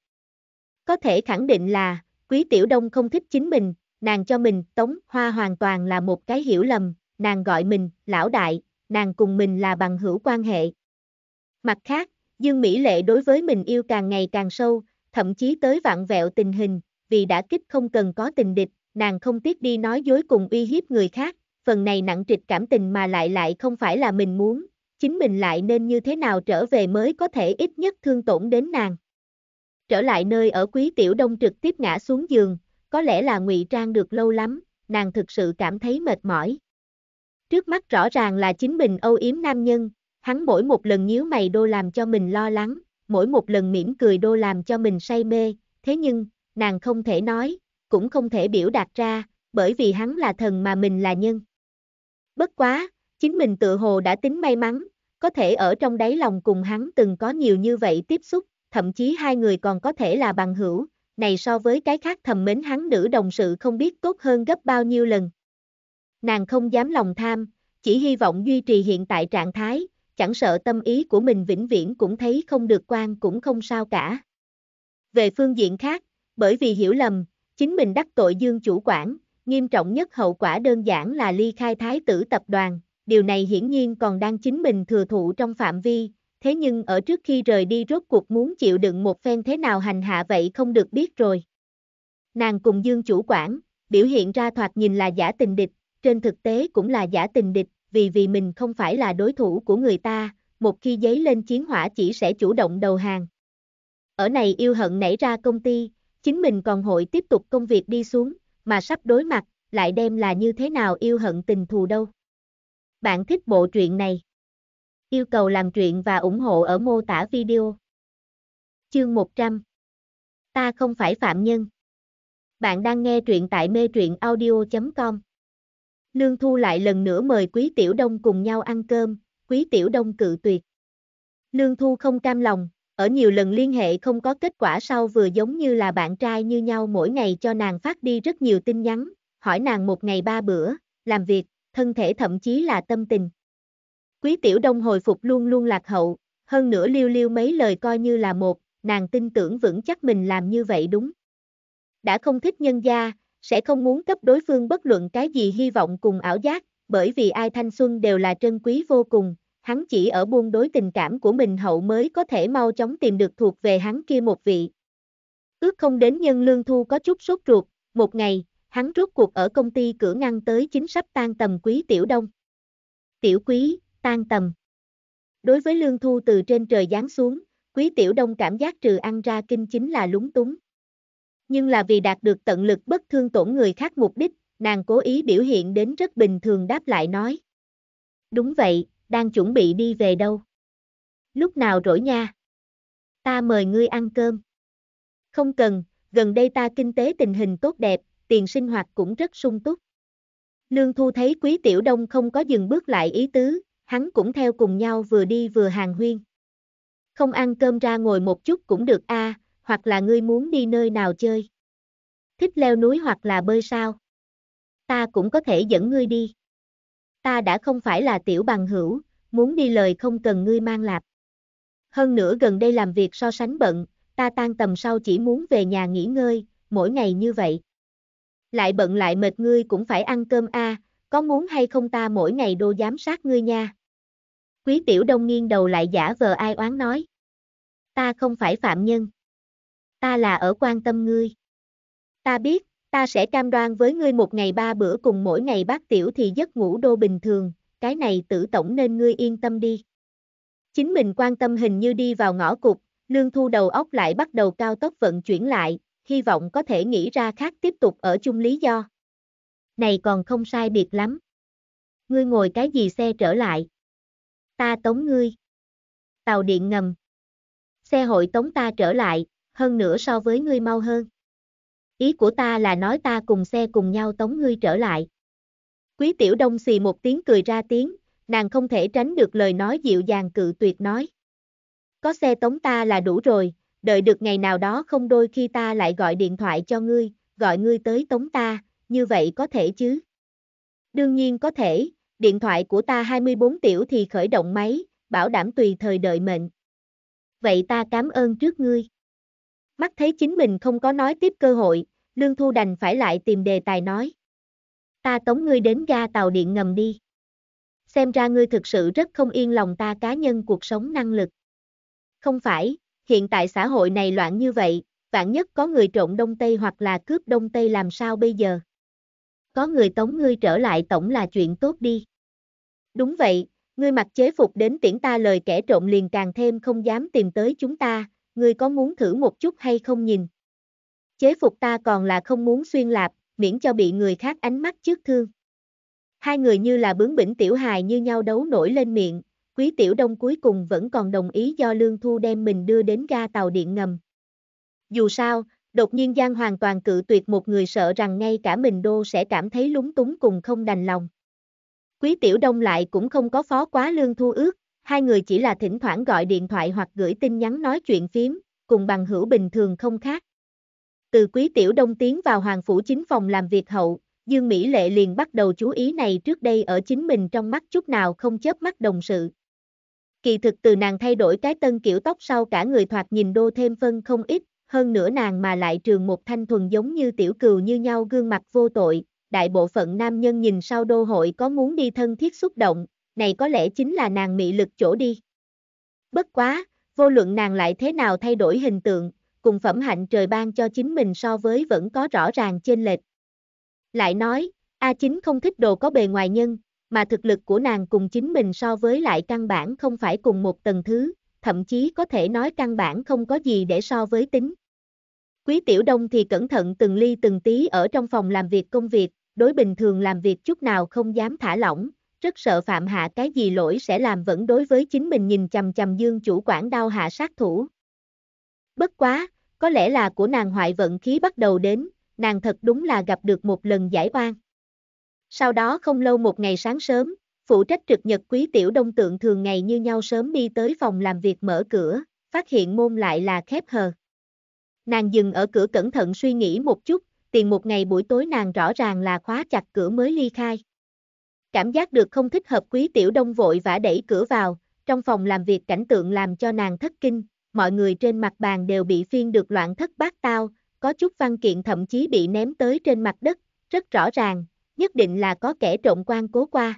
Có thể khẳng định là, quý tiểu đông không thích chính mình, nàng cho mình, tống, hoa hoàn toàn là một cái hiểu lầm, nàng gọi mình, lão đại, nàng cùng mình là bằng hữu quan hệ. Mặt khác, Dương Mỹ Lệ đối với mình yêu càng ngày càng sâu, thậm chí tới vạn vẹo tình hình, vì đã kích không cần có tình địch, nàng không tiếc đi nói dối cùng uy hiếp người khác, phần này nặng trịch cảm tình mà lại lại không phải là mình muốn, chính mình lại nên như thế nào trở về mới có thể ít nhất thương tổn đến nàng. Trở lại nơi ở quý tiểu đông trực tiếp ngã xuống giường, có lẽ là ngụy trang được lâu lắm, nàng thực sự cảm thấy mệt mỏi. Trước mắt rõ ràng là chính mình âu yếm nam nhân, hắn mỗi một lần nhíu mày đô làm cho mình lo lắng, mỗi một lần mỉm cười đô làm cho mình say mê, thế nhưng, nàng không thể nói, cũng không thể biểu đạt ra, bởi vì hắn là thần mà mình là nhân. Bất quá, chính mình tự hồ đã tính may mắn, có thể ở trong đáy lòng cùng hắn từng có nhiều như vậy tiếp xúc, thậm chí hai người còn có thể là bằng hữu, này so với cái khác thầm mến hắn nữ đồng sự không biết tốt hơn gấp bao nhiêu lần. Nàng không dám lòng tham, chỉ hy vọng duy trì hiện tại trạng thái, chẳng sợ tâm ý của mình vĩnh viễn cũng thấy không được quan cũng không sao cả. Về phương diện khác, bởi vì hiểu lầm, chính mình đắc tội dương chủ quản, Nghiêm trọng nhất hậu quả đơn giản là ly khai thái tử tập đoàn, điều này hiển nhiên còn đang chính mình thừa thụ trong phạm vi, thế nhưng ở trước khi rời đi rốt cuộc muốn chịu đựng một phen thế nào hành hạ vậy không được biết rồi. Nàng cùng Dương chủ quản, biểu hiện ra thoạt nhìn là giả tình địch, trên thực tế cũng là giả tình địch, vì vì mình không phải là đối thủ của người ta, một khi giấy lên chiến hỏa chỉ sẽ chủ động đầu hàng. Ở này yêu hận nảy ra công ty, chính mình còn hội tiếp tục công việc đi xuống, mà sắp đối mặt, lại đem là như thế nào yêu hận tình thù đâu. Bạn thích bộ truyện này? Yêu cầu làm truyện và ủng hộ ở mô tả video. Chương 100 Ta không phải phạm nhân. Bạn đang nghe truyện tại mê truyện audio.com Lương Thu lại lần nữa mời Quý Tiểu Đông cùng nhau ăn cơm, Quý Tiểu Đông cự tuyệt. Lương Thu không cam lòng, ở nhiều lần liên hệ không có kết quả sau vừa giống như là bạn trai như nhau mỗi ngày cho nàng phát đi rất nhiều tin nhắn, hỏi nàng một ngày ba bữa, làm việc, thân thể thậm chí là tâm tình. Quý Tiểu Đông hồi phục luôn luôn lạc hậu, hơn nữa liêu liêu mấy lời coi như là một, nàng tin tưởng vững chắc mình làm như vậy đúng. Đã không thích nhân gia, sẽ không muốn cấp đối phương bất luận cái gì hy vọng cùng ảo giác, bởi vì ai thanh xuân đều là trân quý vô cùng, hắn chỉ ở buông đối tình cảm của mình hậu mới có thể mau chóng tìm được thuộc về hắn kia một vị. Ước không đến nhân lương thu có chút sốt ruột, một ngày, hắn rút cuộc ở công ty cửa ngăn tới chính sắp tan tầm quý tiểu đông. Tiểu quý, tan tầm. Đối với lương thu từ trên trời giáng xuống, quý tiểu đông cảm giác trừ ăn ra kinh chính là lúng túng. Nhưng là vì đạt được tận lực bất thương tổn người khác mục đích, nàng cố ý biểu hiện đến rất bình thường đáp lại nói. Đúng vậy, đang chuẩn bị đi về đâu? Lúc nào rỗi nha? Ta mời ngươi ăn cơm. Không cần, gần đây ta kinh tế tình hình tốt đẹp, tiền sinh hoạt cũng rất sung túc. Lương Thu thấy Quý Tiểu Đông không có dừng bước lại ý tứ, hắn cũng theo cùng nhau vừa đi vừa hàng huyên. Không ăn cơm ra ngồi một chút cũng được a, à, hoặc là ngươi muốn đi nơi nào chơi. Thích leo núi hoặc là bơi sao? Ta cũng có thể dẫn ngươi đi ta đã không phải là tiểu bằng hữu, muốn đi lời không cần ngươi mang lạp. Hơn nữa gần đây làm việc so sánh bận, ta tan tầm sau chỉ muốn về nhà nghỉ ngơi, mỗi ngày như vậy. Lại bận lại mệt ngươi cũng phải ăn cơm a, có muốn hay không ta mỗi ngày đô giám sát ngươi nha. Quý tiểu đông nghiêng đầu lại giả vờ ai oán nói. Ta không phải phạm nhân. Ta là ở quan tâm ngươi. Ta biết, Ta sẽ cam đoan với ngươi một ngày ba bữa cùng mỗi ngày bác tiểu thì giấc ngủ đô bình thường, cái này tử tổng nên ngươi yên tâm đi. Chính mình quan tâm hình như đi vào ngõ cục, lương thu đầu óc lại bắt đầu cao tốc vận chuyển lại, hy vọng có thể nghĩ ra khác tiếp tục ở chung lý do. Này còn không sai biệt lắm. Ngươi ngồi cái gì xe trở lại? Ta tống ngươi. Tàu điện ngầm. Xe hội tống ta trở lại, hơn nữa so với ngươi mau hơn ý của ta là nói ta cùng xe cùng nhau tống ngươi trở lại. Quý tiểu đông xì một tiếng cười ra tiếng, nàng không thể tránh được lời nói dịu dàng cự tuyệt nói. Có xe tống ta là đủ rồi, đợi được ngày nào đó không đôi khi ta lại gọi điện thoại cho ngươi, gọi ngươi tới tống ta, như vậy có thể chứ? Đương nhiên có thể, điện thoại của ta 24 tiểu thì khởi động máy, bảo đảm tùy thời đợi mệnh. Vậy ta cảm ơn trước ngươi. Mắt thấy chính mình không có nói tiếp cơ hội, Lương Thu đành phải lại tìm đề tài nói. Ta tống ngươi đến ga tàu điện ngầm đi. Xem ra ngươi thực sự rất không yên lòng ta cá nhân cuộc sống năng lực. Không phải, hiện tại xã hội này loạn như vậy, vạn nhất có người trộn Đông Tây hoặc là cướp Đông Tây làm sao bây giờ? Có người tống ngươi trở lại tổng là chuyện tốt đi. Đúng vậy, ngươi mặc chế phục đến tiễn ta lời kẻ trộm liền càng thêm không dám tìm tới chúng ta, ngươi có muốn thử một chút hay không nhìn? chế phục ta còn là không muốn xuyên lạp, miễn cho bị người khác ánh mắt trước thương. Hai người như là bướng bỉnh tiểu hài như nhau đấu nổi lên miệng, quý tiểu đông cuối cùng vẫn còn đồng ý do Lương Thu đem mình đưa đến ga tàu điện ngầm. Dù sao, đột nhiên Giang hoàn toàn cự tuyệt một người sợ rằng ngay cả mình đô sẽ cảm thấy lúng túng cùng không đành lòng. Quý tiểu đông lại cũng không có phó quá Lương Thu ước, hai người chỉ là thỉnh thoảng gọi điện thoại hoặc gửi tin nhắn nói chuyện phím, cùng bằng hữu bình thường không khác. Từ quý tiểu đông tiến vào hoàng phủ chính phòng làm việc hậu, Dương Mỹ Lệ liền bắt đầu chú ý này trước đây ở chính mình trong mắt chút nào không chớp mắt đồng sự. Kỳ thực từ nàng thay đổi cái tân kiểu tóc sau cả người thoạt nhìn đô thêm phân không ít, hơn nữa nàng mà lại trường một thanh thuần giống như tiểu cừu như nhau gương mặt vô tội, đại bộ phận nam nhân nhìn sau đô hội có muốn đi thân thiết xúc động, này có lẽ chính là nàng mị lực chỗ đi. Bất quá, vô luận nàng lại thế nào thay đổi hình tượng, cùng phẩm hạnh trời ban cho chính mình so với vẫn có rõ ràng chênh lệch. Lại nói, A9 không thích đồ có bề ngoài nhân, mà thực lực của nàng cùng chính mình so với lại căn bản không phải cùng một tầng thứ, thậm chí có thể nói căn bản không có gì để so với tính. Quý Tiểu Đông thì cẩn thận từng ly từng tí ở trong phòng làm việc công việc, đối bình thường làm việc chút nào không dám thả lỏng, rất sợ phạm hạ cái gì lỗi sẽ làm vẫn đối với chính mình nhìn chầm chầm dương chủ quản đau hạ sát thủ, Bất quá, có lẽ là của nàng hoại vận khí bắt đầu đến, nàng thật đúng là gặp được một lần giải oan. Sau đó không lâu một ngày sáng sớm, phụ trách trực nhật quý tiểu đông tượng thường ngày như nhau sớm đi tới phòng làm việc mở cửa, phát hiện môn lại là khép hờ. Nàng dừng ở cửa cẩn thận suy nghĩ một chút, tiền một ngày buổi tối nàng rõ ràng là khóa chặt cửa mới ly khai. Cảm giác được không thích hợp quý tiểu đông vội vã đẩy cửa vào, trong phòng làm việc cảnh tượng làm cho nàng thất kinh, mọi người trên mặt bàn đều bị phiên được loạn thất bát tao, có chút văn kiện thậm chí bị ném tới trên mặt đất, rất rõ ràng, nhất định là có kẻ trộm quan cố qua.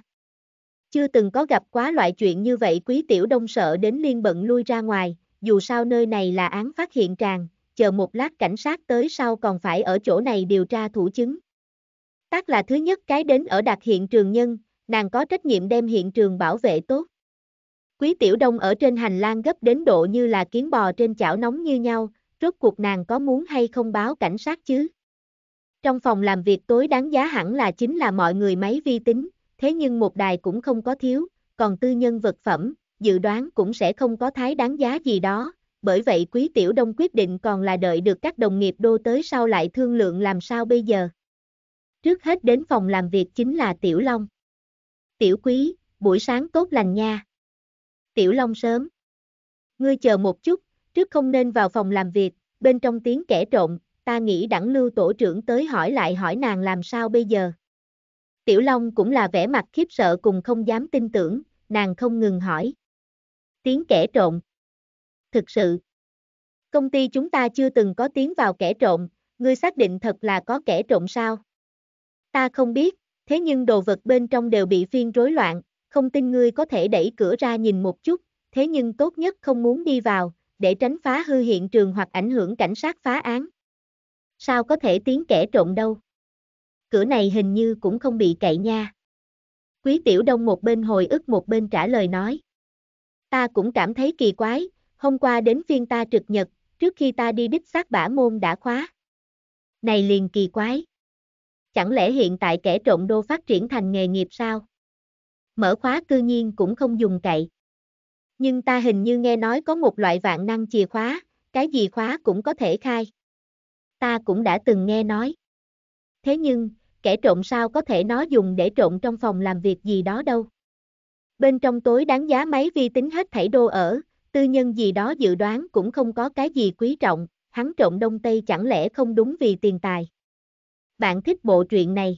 Chưa từng có gặp quá loại chuyện như vậy quý tiểu đông sợ đến liên bận lui ra ngoài, dù sao nơi này là án phát hiện tràng, chờ một lát cảnh sát tới sau còn phải ở chỗ này điều tra thủ chứng. Tác là thứ nhất cái đến ở đặc hiện trường nhân, nàng có trách nhiệm đem hiện trường bảo vệ tốt. Quý tiểu đông ở trên hành lang gấp đến độ như là kiến bò trên chảo nóng như nhau, rốt cuộc nàng có muốn hay không báo cảnh sát chứ? Trong phòng làm việc tối đáng giá hẳn là chính là mọi người máy vi tính, thế nhưng một đài cũng không có thiếu, còn tư nhân vật phẩm, dự đoán cũng sẽ không có thái đáng giá gì đó, bởi vậy quý tiểu đông quyết định còn là đợi được các đồng nghiệp đô tới sau lại thương lượng làm sao bây giờ. Trước hết đến phòng làm việc chính là tiểu long. Tiểu quý, buổi sáng tốt lành nha. Tiểu Long sớm. Ngươi chờ một chút, trước không nên vào phòng làm việc, bên trong tiếng kẻ trộn, ta nghĩ đẳng lưu tổ trưởng tới hỏi lại hỏi nàng làm sao bây giờ. Tiểu Long cũng là vẻ mặt khiếp sợ cùng không dám tin tưởng, nàng không ngừng hỏi. Tiếng kẻ trộn. Thực sự, công ty chúng ta chưa từng có tiếng vào kẻ trộn, ngươi xác định thật là có kẻ trộn sao? Ta không biết, thế nhưng đồ vật bên trong đều bị phiên rối loạn, không tin ngươi có thể đẩy cửa ra nhìn một chút, thế nhưng tốt nhất không muốn đi vào, để tránh phá hư hiện trường hoặc ảnh hưởng cảnh sát phá án. Sao có thể tiến kẻ trộn đâu? Cửa này hình như cũng không bị cậy nha. Quý tiểu đông một bên hồi ức một bên trả lời nói. Ta cũng cảm thấy kỳ quái, hôm qua đến phiên ta trực nhật, trước khi ta đi đích xác bả môn đã khóa. Này liền kỳ quái. Chẳng lẽ hiện tại kẻ trộm đô phát triển thành nghề nghiệp sao? mở khóa cư nhiên cũng không dùng cậy. Nhưng ta hình như nghe nói có một loại vạn năng chìa khóa, cái gì khóa cũng có thể khai. Ta cũng đã từng nghe nói. Thế nhưng, kẻ trộm sao có thể nó dùng để trộn trong phòng làm việc gì đó đâu. Bên trong tối đáng giá máy vi tính hết thảy đô ở, tư nhân gì đó dự đoán cũng không có cái gì quý trọng, hắn trộm đông tây chẳng lẽ không đúng vì tiền tài. Bạn thích bộ truyện này?